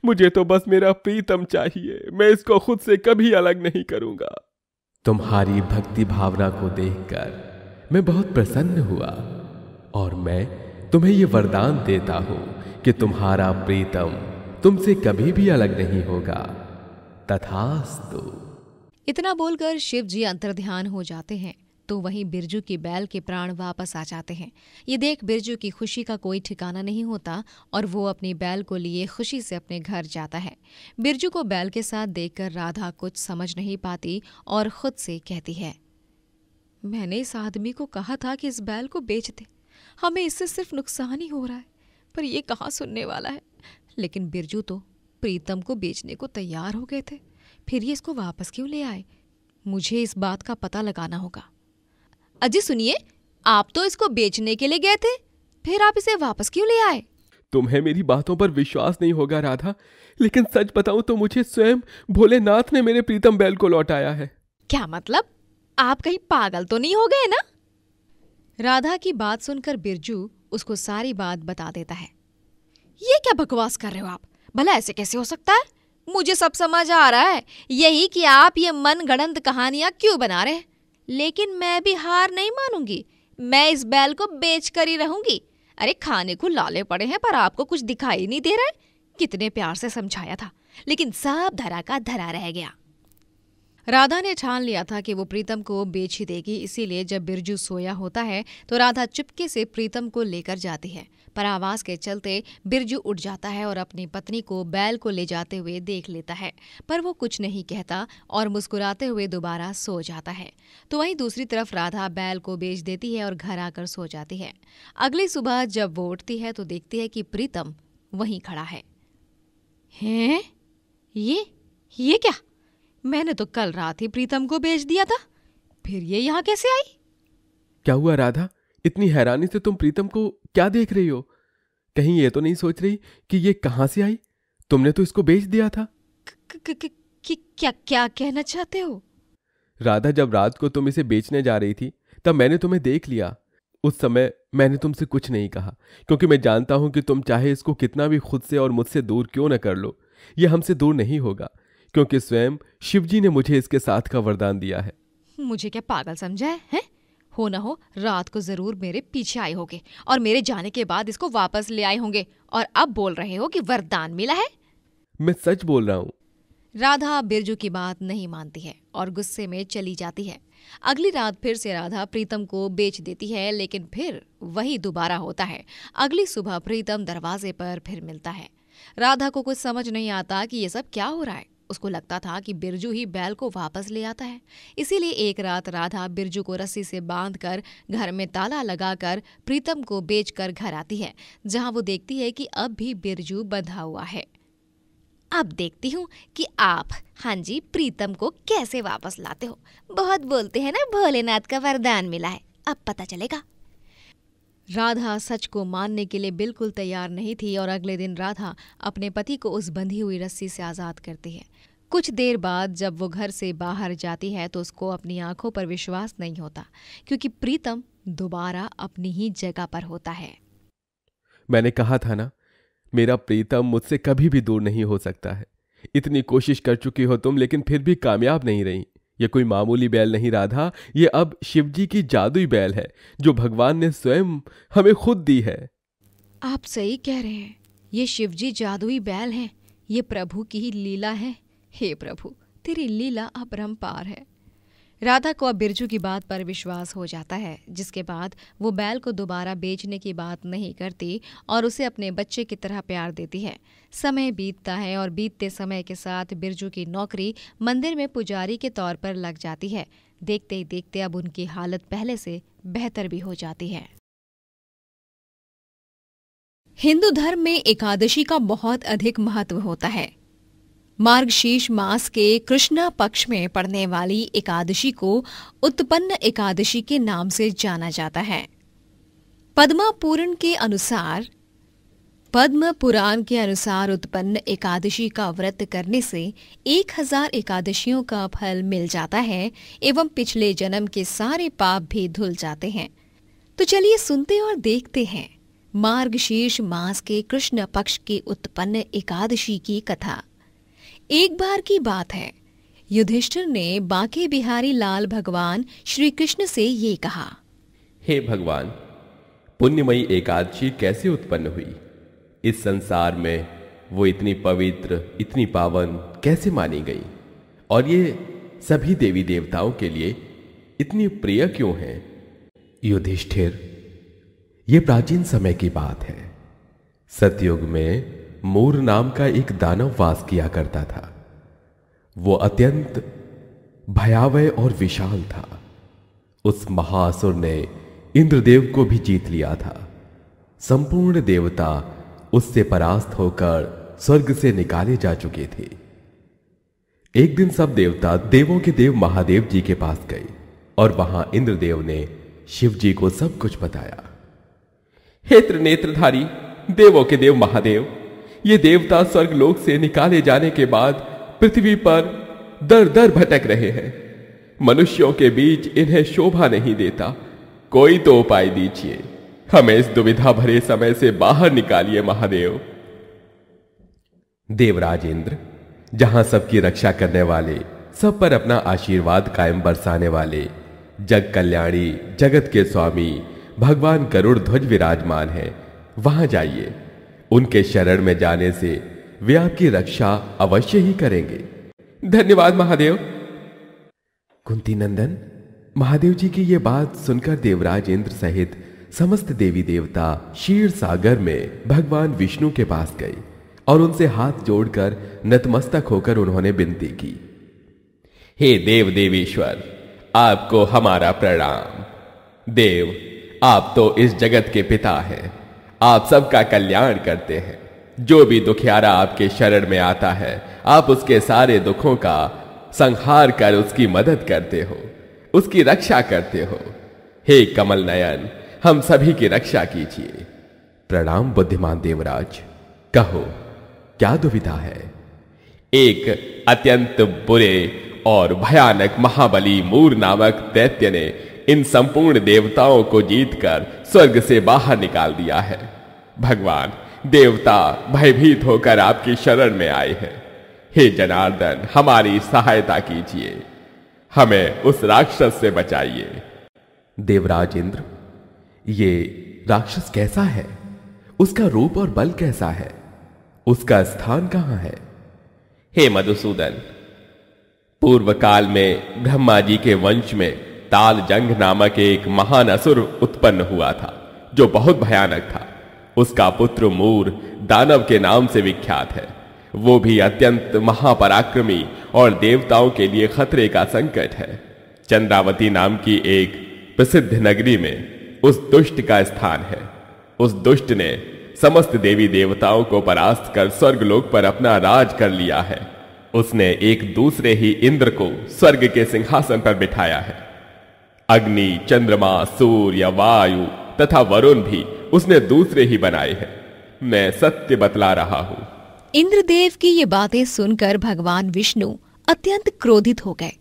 मुझे तो बस मेरा प्रीतम चाहिए मैं इसको खुद से कभी अलग नहीं करूंगा तुम्हारी भक्ति भावना को देखकर मैं बहुत प्रसन्न हुआ और मैं तुम्हें यह वरदान देता हूं कि तुम्हारा प्रीतम तुमसे कभी भी अलग नहीं होगा तथास्तु तो। इतना बोलकर शिव जी अंतर्ध्यान हो जाते हैं तो वहीं बिरजू की बैल के प्राण वापस आ जाते हैं ये देख बिरजू की खुशी का कोई ठिकाना नहीं होता और वो अपनी बैल को लिए खुशी से अपने घर जाता है बिरजू को बैल के साथ देखकर राधा कुछ समझ नहीं पाती और खुद से कहती है मैंने इस आदमी को कहा था कि इस बैल को बेच दे हमें इससे सिर्फ नुकसान ही हो रहा है पर यह कहाँ सुनने वाला है लेकिन बिरजू तो प्रीतम को बेचने को तैयार हो गए थे फिर ये इसको वापस क्यों ले आए मुझे इस बात का पता लगाना होगा अजय सुनिए आप तो इसको बेचने के लिए गए थे फिर आप इसे वापस क्यों ले आए तुम्हें मेरी बातों पर विश्वास नहीं होगा राधा लेकिन सच बताऊं तो मुझे स्वयं भोलेनाथ ने मेरे प्रीतम बैल को लौटाया है क्या मतलब आप कहीं पागल तो नहीं हो गए ना राधा की बात सुनकर बिरजू उसको सारी बात बता देता है ये क्या बकवास कर रहे हो आप भला ऐसे कैसे हो सकता है मुझे सब समझ आ रहा है यही कि आप ये मन गणंत कहानियाँ क्यों बना रहे लेकिन मैं भी हार नहीं मानूंगी मैं इस बैल को बेच कर ही रहूंगी अरे खाने को लाले पड़े हैं पर आपको कुछ दिखाई नहीं दे रहा है कितने प्यार से समझाया था लेकिन सब धरा का धरा रह गया राधा ने ठान लिया था कि वो प्रीतम को बेच ही देगी इसीलिए जब बिरजू सोया होता है तो राधा चुपके से प्रीतम को लेकर जाती है पर आवाज के चलते बिरजू उठ जाता है और अपनी पत्नी को बैल को ले जाते हुए देख लेता है पर वो कुछ नहीं कहता और मुस्कुराते हुए दोबारा सो जाता है तो वहीं दूसरी तरफ राधा बैल को बेच देती है और घर आकर सो जाती है अगली सुबह जब वो उठती है तो देखती है कि प्रीतम वहीं खड़ा है हैं ये ये क्या मैंने तो कल रात ही प्रीतम को भेज दिया था फिर ये यहाँ कैसे आई क्या हुआ राधा इतनी हैरानी से तुम प्रीतम को क्या देख रही हो कहीं ये तो नहीं सोच रही कि ये कहाँ से आई तुमने तो इसको बेच दिया था क्या क्या कहना चाहते हो राधा जब रात को तुम इसे बेचने जा रही थी तब मैंने तुम्हें देख लिया उस समय मैंने तुमसे कुछ नहीं कहा क्योंकि मैं जानता हूं कि तुम चाहे इसको कितना भी खुद से और मुझसे दूर क्यों न कर लो ये हमसे दूर नहीं होगा क्योंकि स्वयं शिवजी ने मुझे इसके साथ का वरदान दिया है मुझे क्या पागल समझा है, है? हो ना हो रात को जरूर मेरे पीछे आए होगे और मेरे जाने के बाद इसको वापस ले आए होंगे और अब बोल रहे हो कि वरदान मिला है मैं सच बोल रहा हूँ राधा बिरजू की बात नहीं मानती है और गुस्से में चली जाती है अगली रात फिर से राधा प्रीतम को बेच देती है लेकिन फिर वही दोबारा होता है अगली सुबह प्रीतम दरवाजे पर फिर मिलता है राधा को कुछ समझ नहीं आता कि ये सब क्या हो रहा है उसको लगता था कि बिरजू ही बैल को वापस ले आता है इसीलिए एक रात राधा बिरजू को रस्सी से बांधकर घर में ताला लगाकर प्रीतम को बेचकर घर आती है जहां वो देखती है कि अब भी बिरजू बंधा हुआ है अब देखती हूँ कि आप हाँ जी प्रीतम को कैसे वापस लाते हो बहुत बोलते हैं ना भोलेनाथ का वरदान मिला है अब पता चलेगा राधा सच को मानने के लिए बिल्कुल तैयार नहीं थी और अगले दिन राधा अपने पति को उस बंधी हुई रस्सी से आज़ाद करती है कुछ देर बाद जब वो घर से बाहर जाती है तो उसको अपनी आंखों पर विश्वास नहीं होता क्योंकि प्रीतम दोबारा अपनी ही जगह पर होता है मैंने कहा था ना मेरा प्रीतम मुझसे कभी भी दूर नहीं हो सकता है इतनी कोशिश कर चुकी हो तुम लेकिन फिर भी कामयाब नहीं रही यह कोई मामूली बैल नहीं राधा ये अब शिवजी की जादुई बैल है जो भगवान ने स्वयं हमें खुद दी है आप सही कह रहे हैं ये शिवजी जादुई बैल हैं ये प्रभु की ही लीला है हे प्रभु तेरी लीला अपरंपार है राधा को अब बिरजू की बात पर विश्वास हो जाता है जिसके बाद वो बैल को दोबारा बेचने की बात नहीं करती और उसे अपने बच्चे की तरह प्यार देती है समय बीतता है और बीतते समय के साथ बिरजू की नौकरी मंदिर में पुजारी के तौर पर लग जाती है देखते ही देखते अब उनकी हालत पहले से बेहतर भी हो जाती है हिंदू धर्म में एकादशी का बहुत अधिक महत्व होता है मार्गशीर्ष मास के कृष्णा पक्ष में पड़ने वाली एकादशी को उत्पन्न एकादशी के नाम से जाना जाता है पद्मा पूरण के अनुसार पद्म पुराण के अनुसार उत्पन्न एकादशी का व्रत करने से एक हजार एकादशियों का फल मिल जाता है एवं पिछले जन्म के सारे पाप भी धुल जाते हैं तो चलिए सुनते और देखते हैं मार्गशीर्ष मास के कृष्ण पक्ष की उत्पन्न एकादशी की कथा एक बार की बात है युधिष्ठिर ने बाके बिहारी लाल भगवान श्री कृष्ण से ये कहा हे भगवान पुण्यमयी एकादशी कैसे उत्पन्न हुई इस संसार में वो इतनी पवित्र इतनी पावन कैसे मानी गई और ये सभी देवी देवताओं के लिए इतनी प्रिय क्यों है युधिष्ठिर ये प्राचीन समय की बात है सतयुग में मोर नाम का एक दानव वास किया करता था वो अत्यंत भयावह और विशाल था उस महासुर ने इंद्रदेव को भी जीत लिया था संपूर्ण देवता उससे परास्त होकर स्वर्ग से निकाले जा चुके थे एक दिन सब देवता देवों के देव महादेव जी के पास गए और वहां इंद्रदेव ने शिव जी को सब कुछ बताया हेत्र नेत्रधारी देवों के देव महादेव ये देवता स्वर्ग लोक से निकाले जाने के बाद पृथ्वी पर दर दर भटक रहे हैं मनुष्यों के बीच इन्हें शोभा नहीं देता कोई तो उपाय दीजिए हमें इस दुविधा भरे समय से बाहर निकालिए महादेव देवराज इंद्र जहां सबकी रक्षा करने वाले सब पर अपना आशीर्वाद कायम बरसाने वाले जग कल्याणी जगत के स्वामी भगवान करुण ध्वज विराजमान है वहां जाइए उनके शरण में जाने से वे आपकी रक्षा अवश्य ही करेंगे धन्यवाद महादेव कुंती नंदन महादेव जी की यह बात सुनकर देवराज इंद्र सहित समस्त देवी देवता शीर सागर में भगवान विष्णु के पास गए और उनसे हाथ जोड़कर नतमस्तक होकर उन्होंने विनती की हे देव देवीश्वर आपको हमारा प्रणाम देव आप तो इस जगत के पिता हैं आप सबका कल्याण करते हैं जो भी दुखियारा आपके शरण में आता है आप उसके सारे दुखों का संहार कर उसकी मदद करते हो उसकी रक्षा करते हो हे कमल नयन हम सभी की रक्षा कीजिए प्रणाम बुद्धिमान देवराज कहो क्या दुविधा है एक अत्यंत बुरे और भयानक महाबली मूर नामक दैत्य ने इन संपूर्ण देवताओं को जीतकर स्वर्ग से बाहर निकाल दिया है भगवान देवता भयभीत होकर आपकी शरण में आए हैं हे जनार्दन हमारी सहायता कीजिए हमें उस राक्षस से बचाइए देवराज इंद्र ये राक्षस कैसा है उसका रूप और बल कैसा है उसका स्थान कहां है हे मधुसूदन पूर्व काल में ब्रह्मा जी के वंश में ताल जंग नामक एक महान असुर उत्पन्न हुआ था जो बहुत भयानक था उसका पुत्र मूर दानव के नाम से विख्यात है वो भी अत्यंत महापराक्रमी और देवताओं के लिए खतरे का संकट है चंद्रावती नाम की एक प्रसिद्ध नगरी में उस दुष्ट का स्थान है उस दुष्ट ने समस्त देवी देवताओं को परास्त कर स्वर्ग लोक पर अपना राज कर लिया है उसने एक दूसरे ही इंद्र को स्वर्ग के सिंहासन पर बिठाया है अग्नि चंद्रमा सूर्य वायु तथा वरुण भी उसने दूसरे ही बनाए हैं मैं सत्य बतला रहा हूँ इंद्रदेव की ये बातें सुनकर भगवान विष्णु अत्यंत क्रोधित हो गए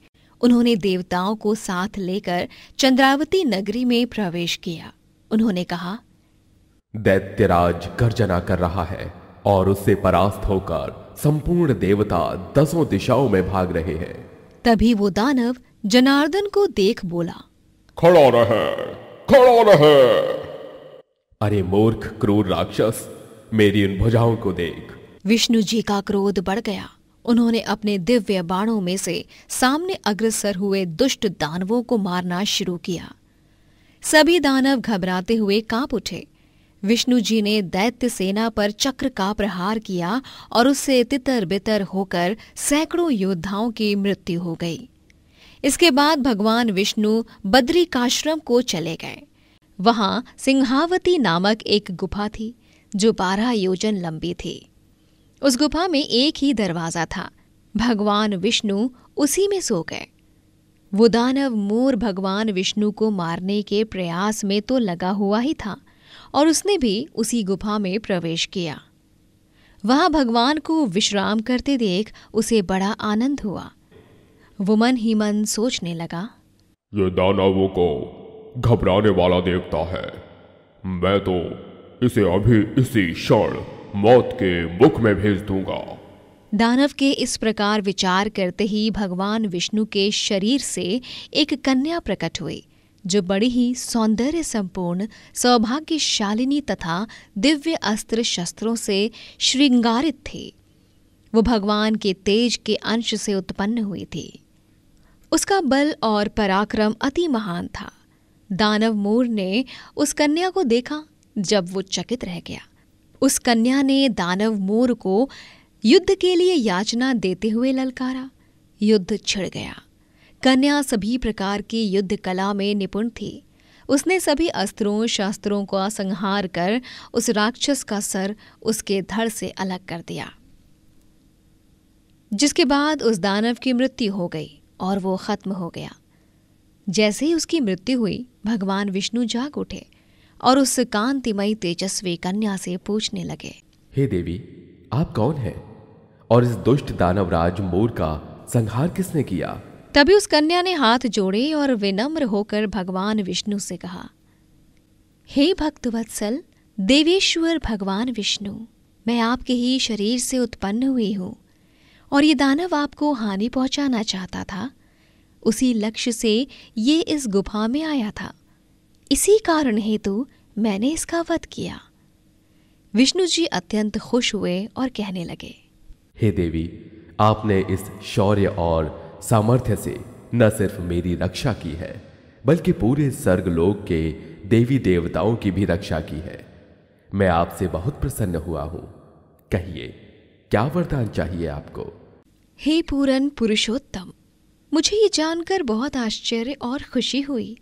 उन्होंने देवताओं को साथ लेकर चंद्रावती नगरी में प्रवेश किया उन्होंने कहा दैत्यराज गर्जना कर रहा है और उससे परास्त होकर संपूर्ण देवता दसों दिशाओं में भाग रहे हैं तभी वो दानव जनार्दन को देख बोला खड़ा रहे खड़ा रहे अरे मूर्ख क्रूर राक्षस मेरी उन भुजाओं को देख विष्णु जी का क्रोध बढ़ गया उन्होंने अपने दिव्य बाणों में से सामने अग्रसर हुए दुष्ट दानवों को मारना शुरू किया सभी दानव घबराते हुए कांप उठे विष्णु जी ने दैत्य सेना पर चक्र का प्रहार किया और उससे तितर बितर होकर सैकड़ों योद्धाओं की मृत्यु हो गई इसके बाद भगवान विष्णु काश्रम को चले गए वहां सिंहावती नामक एक गुफा थी जो बारह योजन लंबी थी उस गुफा में एक ही दरवाजा था भगवान विष्णु उसी में सो गए वो दानव मोर भगवान विष्णु को मारने के प्रयास में तो लगा हुआ ही था और उसने भी उसी गुफा में प्रवेश किया वहां भगवान को विश्राम करते देख उसे बड़ा आनंद हुआ वो मन ही मन सोचने लगा ये दानवों को घबराने वाला देखता है मैं तो इसे अभी इसी क्षण मौत के मुख में भेज दूंगा दानव के इस प्रकार विचार करते ही भगवान विष्णु के शरीर से एक कन्या प्रकट हुई जो बड़ी ही सौंदर्य संपूर्ण सौभाग्यशालिनी तथा दिव्य अस्त्र शस्त्रों से श्रृंगारित थी वो भगवान के तेज के अंश से उत्पन्न हुई थी उसका बल और पराक्रम अति महान था दानव मोर ने उस कन्या को देखा जब वो चकित रह गया उस कन्या ने दानव मोर को युद्ध के लिए याचना देते हुए ललकारा युद्ध छिड़ गया कन्या सभी प्रकार की युद्ध कला में निपुण थी उसने सभी अस्त्रों शास्त्रों को संहार कर उस राक्षस का सर उसके धड़ से अलग कर दिया जिसके बाद उस दानव की मृत्यु हो गई और वो ख़त्म हो गया जैसे ही उसकी मृत्यु हुई भगवान विष्णु जाग उठे और उस कांतिमयी तेजस्वी कन्या से पूछने लगे हे देवी आप कौन है और इस दुष्ट राज मोर का संहार किसने किया तभी उस कन्या ने हाथ जोड़े और विनम्र होकर भगवान विष्णु से कहा हे भक्तवत्सल देवेश्वर भगवान विष्णु मैं आपके ही शरीर से उत्पन्न हुई हूँ और ये दानव आपको हानि पहुंचाना चाहता था उसी लक्ष्य से ये इस गुफा में आया था इसी कारण हेतु मैंने इसका वध किया विष्णु जी अत्यंत खुश हुए और कहने लगे हे देवी आपने इस शौर्य और सामर्थ्य से न सिर्फ मेरी रक्षा की है बल्कि पूरे सर्ग लोग के देवी देवताओं की भी रक्षा की है मैं आपसे बहुत प्रसन्न हुआ हूं कहिए क्या वरदान चाहिए आपको हे पूरन पुरुषोत्तम मुझे ये जानकर बहुत आश्चर्य और खुशी हुई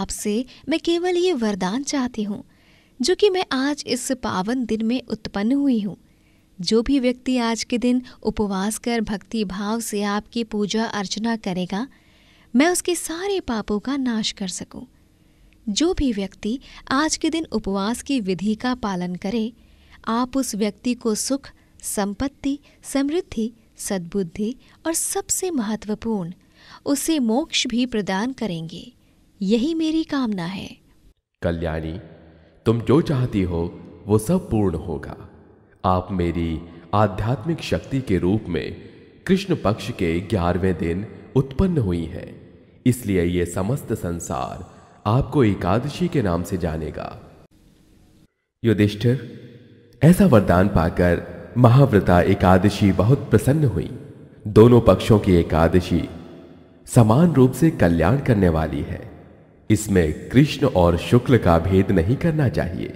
आपसे मैं केवल ये वरदान चाहती हूँ जो कि मैं आज इस पावन दिन में उत्पन्न हुई हूँ जो भी व्यक्ति आज के दिन उपवास कर भक्ति भाव से आपकी पूजा अर्चना करेगा मैं उसके सारे पापों का नाश कर सकूं। जो भी व्यक्ति आज के दिन उपवास की विधि का पालन करे आप उस व्यक्ति को सुख संपत्ति समृद्धि सद्बुद्धि और सबसे महत्वपूर्ण उसे मोक्ष भी प्रदान करेंगे यही मेरी कामना है कल्याणी तुम जो चाहती हो वो सब पूर्ण होगा आप मेरी आध्यात्मिक शक्ति के रूप में कृष्ण पक्ष के ग्यारहवें दिन उत्पन्न हुई हैं इसलिए ये समस्त संसार आपको एकादशी के नाम से जानेगा युधिष्ठिर ऐसा वरदान पाकर महाव्रता एकादशी बहुत प्रसन्न हुई दोनों पक्षों की एकादशी समान रूप से कल्याण करने वाली है इसमें कृष्ण और शुक्ल का भेद नहीं करना चाहिए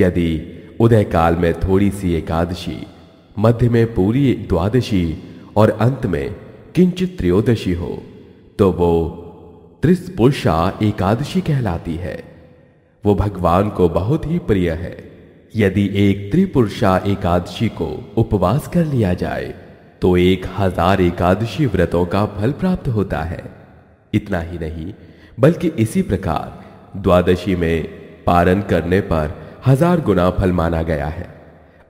यदि उदय काल में थोड़ी सी एकादशी मध्य में पूरी द्वादशी और अंत में किंचित त्रयोदशी हो तो वो त्रिस्पुरशा एकादशी कहलाती है वो भगवान को बहुत ही प्रिय है यदि एक त्रिपुरुषा एकादशी को उपवास कर लिया जाए तो एक हजार एकादशी व्रतों का फल प्राप्त होता है इतना ही नहीं बल्कि इसी प्रकार द्वादशी में पारण करने पर हजार गुना फल माना गया है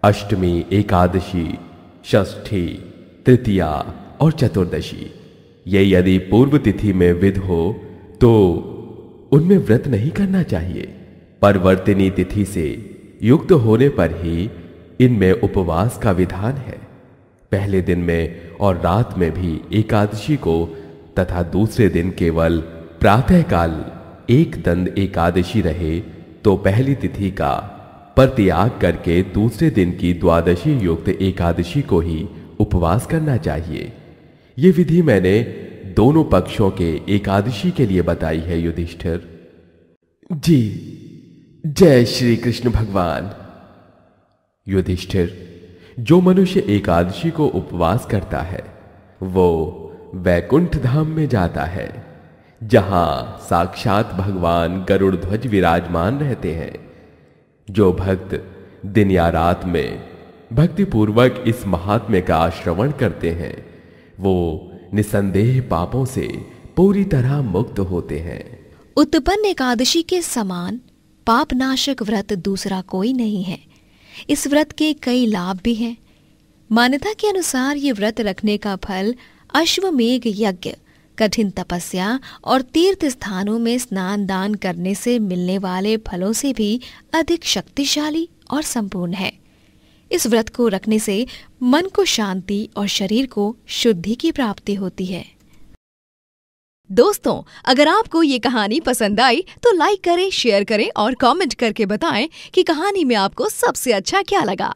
अष्टमी एकादशी षष्ठी तृतीया और चतुर्दशी ये यदि पूर्व तिथि में विध हो तो उनमें व्रत नहीं करना चाहिए परवर्तिनी तिथि से युक्त होने पर ही इनमें उपवास का विधान है पहले दिन में और रात में भी एकादशी को तथा दूसरे दिन केवल प्रातःकाल एक दंड एकादशी रहे तो पहली तिथि का परत्याग करके दूसरे दिन की द्वादशी युक्त एकादशी को ही उपवास करना चाहिए ये विधि मैंने दोनों पक्षों के एकादशी के लिए बताई है युधिष्ठिर जी जय श्री कृष्ण भगवान युधिष्ठिर जो मनुष्य एकादशी को उपवास करता है वो वैकुंठ धाम में जाता है जहां साक्षात भगवान गरुड़ ध्वज विराजमान रहते हैं जो भक्त दिन या रात में भक्तिपूर्वक इस महात्म्य का श्रवण करते हैं वो निसंदेह पापों से पूरी तरह मुक्त होते हैं उत्पन्न एकादशी के समान पापनाशक व्रत दूसरा कोई नहीं है इस व्रत के कई लाभ भी हैं मान्यता के अनुसार ये व्रत रखने का फल अश्वमेघ यज्ञ कठिन तपस्या और तीर्थ स्थानों में स्नान दान करने से मिलने वाले फलों से भी अधिक शक्तिशाली और संपूर्ण है इस व्रत को रखने से मन को शांति और शरीर को शुद्धि की प्राप्ति होती है दोस्तों अगर आपको ये कहानी पसंद आई तो लाइक करें शेयर करें और कमेंट करके बताएं कि कहानी में आपको सबसे अच्छा क्या लगा